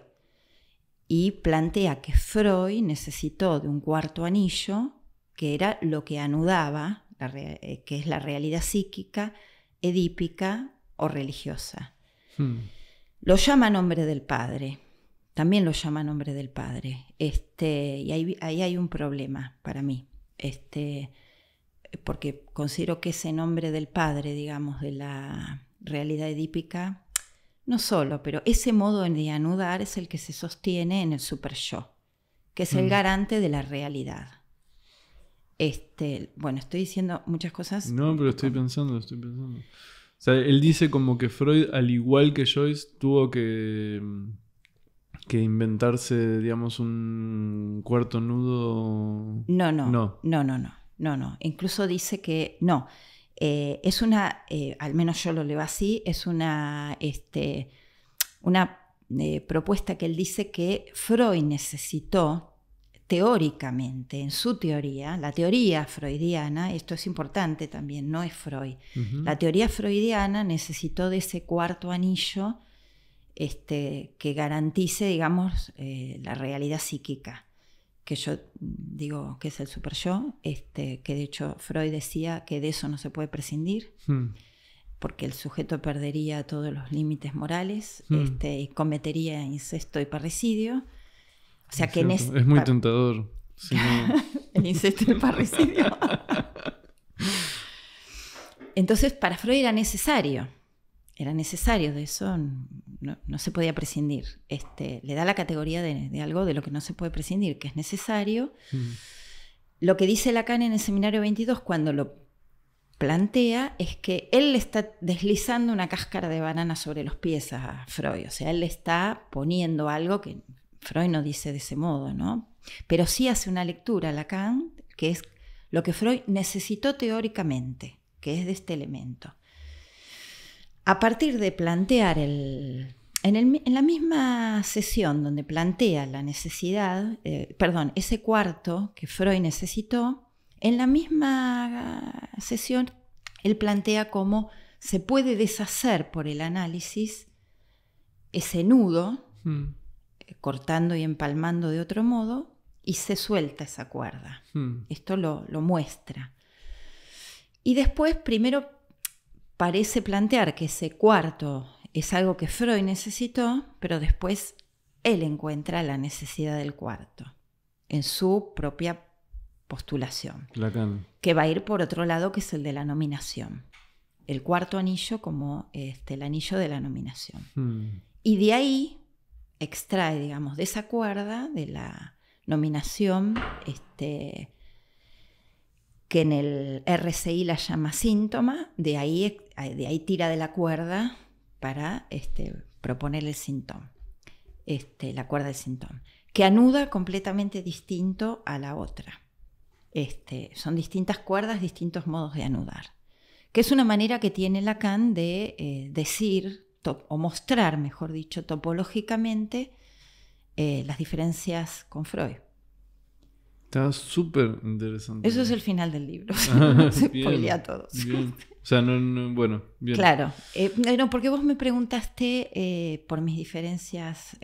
y plantea que Freud necesitó de un cuarto anillo, que era lo que anudaba, eh, que es la realidad psíquica, edípica o religiosa. Hmm. Lo llama nombre del padre, también lo llama nombre del Padre. Este, y ahí, hay un problema para mí, este, porque considero que ese nombre del Padre, digamos, de la realidad edípica, no solo, pero ese modo de anudar es el que se sostiene en el super yo, que es el mm. garante de la realidad. Este, bueno, estoy diciendo muchas cosas. No, pero estoy ah. pensando, estoy pensando. O sea, él dice como que Freud, al igual que Joyce, tuvo que mm, que inventarse, digamos, un cuarto nudo. No, no. No, no, no, no. Incluso dice que no. Eh, es una, eh, al menos yo lo leo así, es una, este, una eh, propuesta que él dice que Freud necesitó teóricamente, en su teoría, la teoría freudiana, esto es importante también, no es Freud, la teoría freudiana necesitó de ese cuarto anillo este, que garantice, digamos, eh, la realidad psíquica, que yo digo que es el super yo, este, que de hecho Freud decía que de eso no se puede prescindir. Hmm. porque el sujeto perdería todos los límites morales hmm. este, y cometería incesto y parricidio. O sea es que es, muy tentador. el incesto y el parricidio. Entonces, para Freud era necesario era necesario, de eso no, se podía prescindir. Este, le da la categoría de, algo de lo que no se puede prescindir, que es necesario. Mm. Lo que dice Lacan en el seminario 22 cuando lo plantea es que él le está deslizando una cáscara de banana sobre los pies a Freud, o sea, él le está poniendo algo que Freud no dice de ese modo, ¿no? Pero sí hace una lectura Lacan, que es lo que Freud necesitó teóricamente, que es de este elemento a partir de plantear el, en, la misma sesión donde plantea la necesidad, eh, perdón, ese cuarto que Freud necesitó, en la misma sesión él plantea cómo se puede deshacer por el análisis ese nudo, hmm. eh, cortando y empalmando de otro modo, y se suelta esa cuerda. Hmm. Esto lo muestra. Y después primero parece plantear que ese cuarto es algo que Freud necesitó, pero después él encuentra la necesidad del cuarto en su propia postulación, que va a ir por otro lado, que es el de la nominación. El cuarto anillo como este, el anillo de la nominación. Hmm. Y de ahí extrae, digamos, de esa cuerda, de la nominación, este, que en el RCI la llama síntoma, de ahí de ahí tira de la cuerda para este, proponer el sintón, este, la cuerda del sintón, que anuda completamente distinto a la otra. Este, son distintas cuerdas, distintos modos de anudar, que es una manera que tiene Lacan de eh, decir o mostrar, mejor dicho, topológicamente eh, las diferencias con Freud. Está súper interesante. Eso es el final del libro. Se todo. O sea, no, no bueno, bien. Claro. Eh, no, porque vos me preguntaste eh, por mis diferencias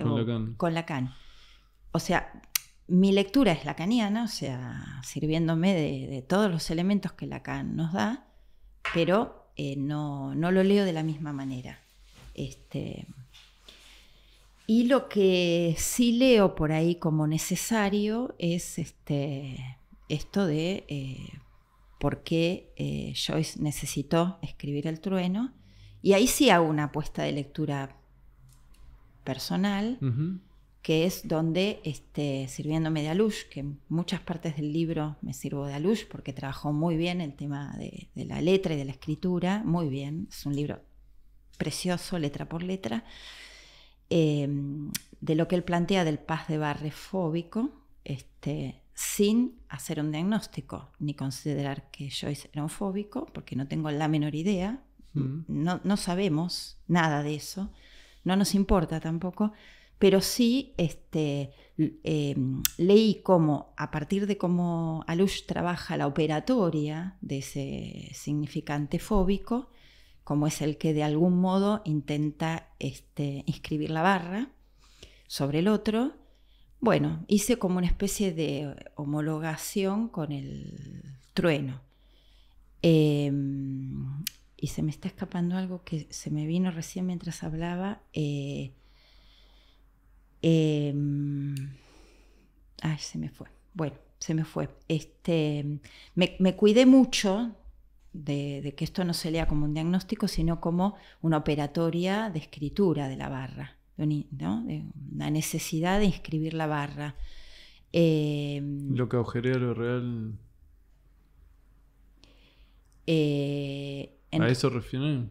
con, Lacan. O sea, mi lectura es lacaniana, o sea, sirviéndome de, todos los elementos que Lacan nos da, pero eh, no, no, lo leo de la misma manera. Este, y lo que sí leo por ahí como necesario es este, esto de eh, por qué eh, Joyce necesitó escribir El trueno. Y ahí sí hago una apuesta de lectura personal, que es donde, este, sirviéndome de Alush, que en muchas partes del libro me sirvo de Alush porque trabajó muy bien el tema de la letra y de la escritura, muy bien, es un libro precioso, letra por letra. Em, de lo que él plantea del paz de barre fóbico, este, sin hacer un diagnóstico, ni considerar que yo era un fóbico, porque no tengo la menor idea, mm. no, sabemos nada de eso, no nos importa tampoco, pero sí este, em, leí cómo, a partir de cómo Alush trabaja la operatoria de ese significante fóbico, como es el que de algún modo intenta este, inscribir la barra sobre el otro. Bueno, hice como una especie de homologación con el trueno. Em, y se me está escapando algo que se me vino recién mientras hablaba. Eh, em, ay, se me fue. Bueno, se me fue. Este, me, me cuidé mucho de, que esto no se lea como un diagnóstico, sino como una operatoria de escritura de la barra, de, una necesidad de inscribir la barra. Em, lo que agujerea lo real. Eh, ¿A eso refieren?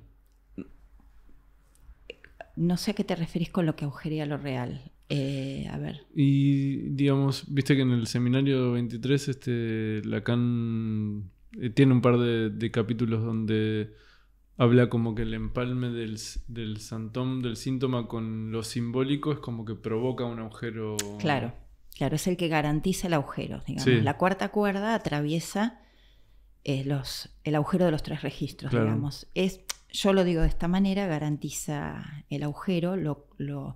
No sé a qué te referís con lo que agujerea lo real. Eh, a ver. Y digamos, viste que en el seminario 23 este, Lacan eh, tiene un par de, capítulos donde habla como que el empalme del, santón, del síntoma con lo simbólico es como que provoca un agujero. Claro, claro, es el que garantiza el agujero, digamos. La cuarta cuerda atraviesa eh, los, el agujero de los tres registros, digamos. Es, yo lo digo de esta manera, garantiza el agujero, lo, lo,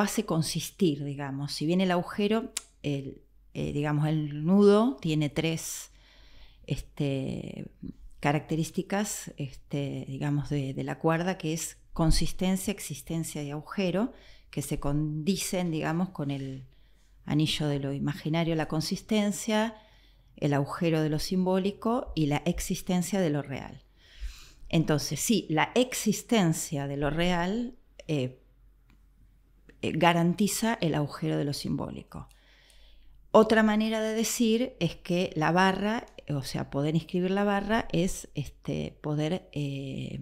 hace consistir, digamos. Si bien el agujero, el, eh, digamos, el nudo tiene tres este, características, este, digamos, de, la cuerda, que es consistencia, existencia y agujero, que se condicen, digamos, con el anillo de lo imaginario, la consistencia, el agujero de lo simbólico y la existencia de lo real. Entonces, sí, la existencia de lo real eh, eh, garantiza el agujero de lo simbólico otra manera de decir es que la barra, o sea, poder inscribir la barra es este, poder eh,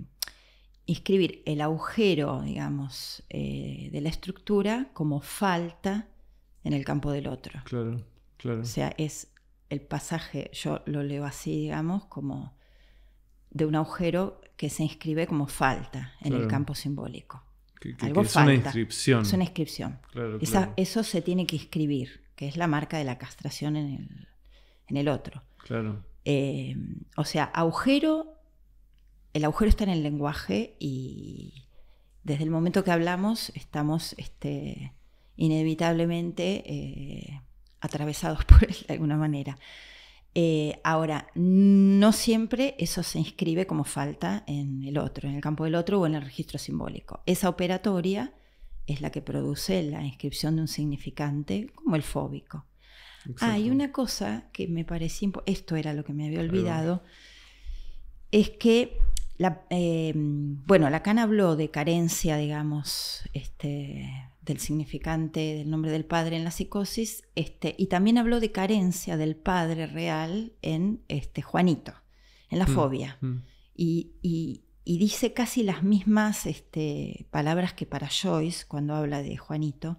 inscribir el agujero, digamos, eh, de la estructura como falta en el campo del otro. Claro, claro. O sea, es el pasaje, yo lo leo así, digamos, como de un agujero que se inscribe como falta en el campo simbólico. es una inscripción. Es una inscripción. Eso se tiene que inscribir que es la marca de la castración en el, otro. Claro. Eh, o sea, agujero, el agujero está en el lenguaje y desde el momento que hablamos estamos este, inevitablemente eh, atravesados por él de alguna manera. Eh, ahora, no siempre eso se inscribe como falta en el otro, en el campo del otro o en el registro simbólico. Esa operatoria es la que produce la inscripción de un significante como el fóbico. Hay Ah, y una cosa que me parecía, esto era lo que me había olvidado, es que, la, eh, bueno, Lacan habló de carencia, digamos, este, del significante del nombre del padre en la psicosis, este, y también habló de carencia del padre real en este, Juanito, en la mm, fobia. Mm. y, y dice casi las mismas este, palabras que para Joyce cuando habla de Juanito,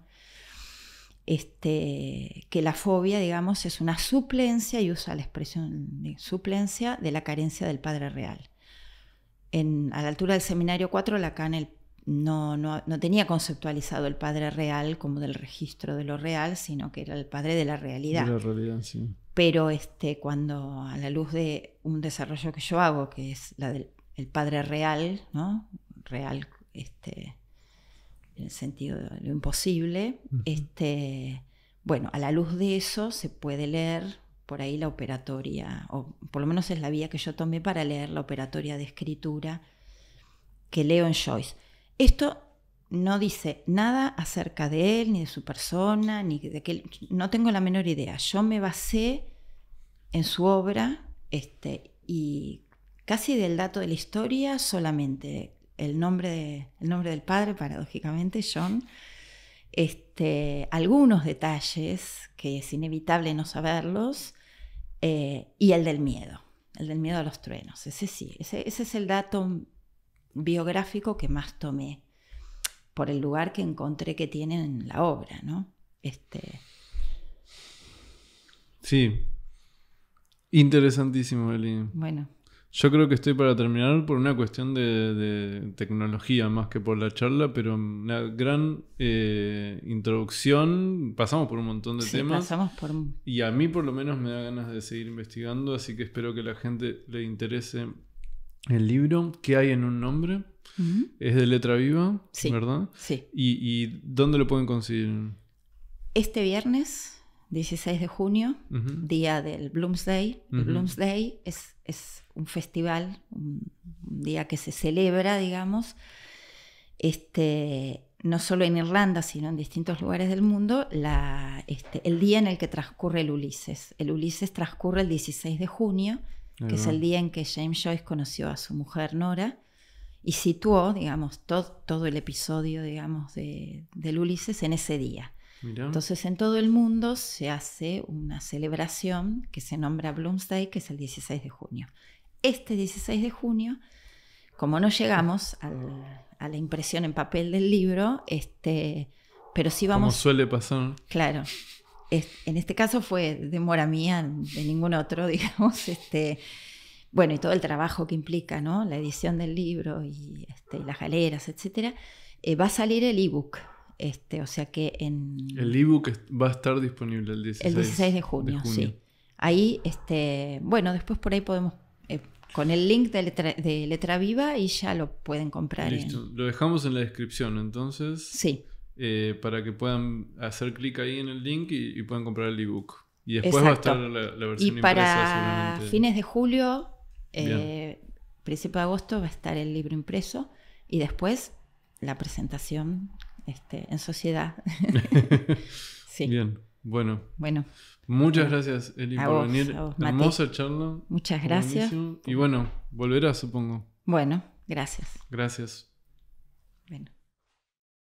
este, que la fobia, digamos, es una suplencia, y usa la expresión de suplencia, de la carencia del padre real. En, a la altura del seminario 4, Lacan no, no, no tenía conceptualizado el padre real como del registro de lo real, sino que era el padre de la realidad. Pero este, cuando a la luz de un desarrollo que yo hago, que es la del el padre real, ¿no? Real, este, en el sentido de lo imposible. este, bueno, a la luz de eso se puede leer por ahí la operatoria, o por lo menos es la vía que yo tomé para leer la operatoria de escritura que leo en Joyce. Esto no dice nada acerca de él, ni de su persona, ni de que no tengo la menor idea. Yo me basé en su obra este, y casi del dato de la historia solamente. El nombre, nombre del padre, paradójicamente, John. Este, algunos detalles que es inevitable no saberlos. Eh, y el del miedo, el del miedo a los truenos. Ese sí, ese, es el dato biográfico que más tomé por el lugar que encontré que tienen en la obra, ¿no? Este... Sí. Interesantísimo, Eli. Bueno, yo creo que estoy para terminar por una cuestión de, tecnología más que por la charla, pero una gran eh, introducción. Pasamos por un montón de temas. Y a mí por lo menos me da ganas de seguir investigando, así que espero que a la gente le interese el libro. ¿Qué hay en un nombre? Es de letra viva, ¿verdad? Sí. ¿Y dónde lo pueden conseguir? Este viernes 16 de junio, día del Bloomsday. Bloomsday es, un festival, un, día que se celebra, digamos, este, no solo en Irlanda, sino en distintos lugares del mundo, este, el día en el que transcurre el Ulises. El Ulises transcurre el 16 de junio, que es el día en que James Joyce conoció a su mujer Nora y situó, digamos, todo, el episodio, digamos, de, del Ulises en ese día. Entonces en todo el mundo se hace una celebración que se nombra Bloomsday, que es el 16 de junio. Este 16 de junio, como no llegamos a la impresión en papel del libro, este, pero sí vamos... Como suele pasar. Claro. en este caso fue de mora mía, de ningún otro, digamos. Este, bueno, y todo el trabajo que implica, ¿no? La edición del libro y, este, las galeras, etcétera. Eh, va a salir el ebook este, o sea que en... El ebook va a estar disponible el 16, el 16 de, junio, sí. Ahí, este, bueno, después por ahí podemos, eh, con el link de letra, letra, Viva y ya lo pueden comprar. Listo, lo dejamos en la descripción entonces. Sí. Eh, para que puedan hacer clic ahí en el link y, puedan comprar el ebook. Y después va a estar la, la versión y Para fines de julio, eh, principio de agosto, va a estar el libro impreso y después la presentación este, en sociedad. Bien, bueno. Bueno. Muchas gracias, Eli, por venir. Hermosa charla. Muchas gracias. Y bueno, volverás, supongo. Bueno, gracias. Gracias. Bueno.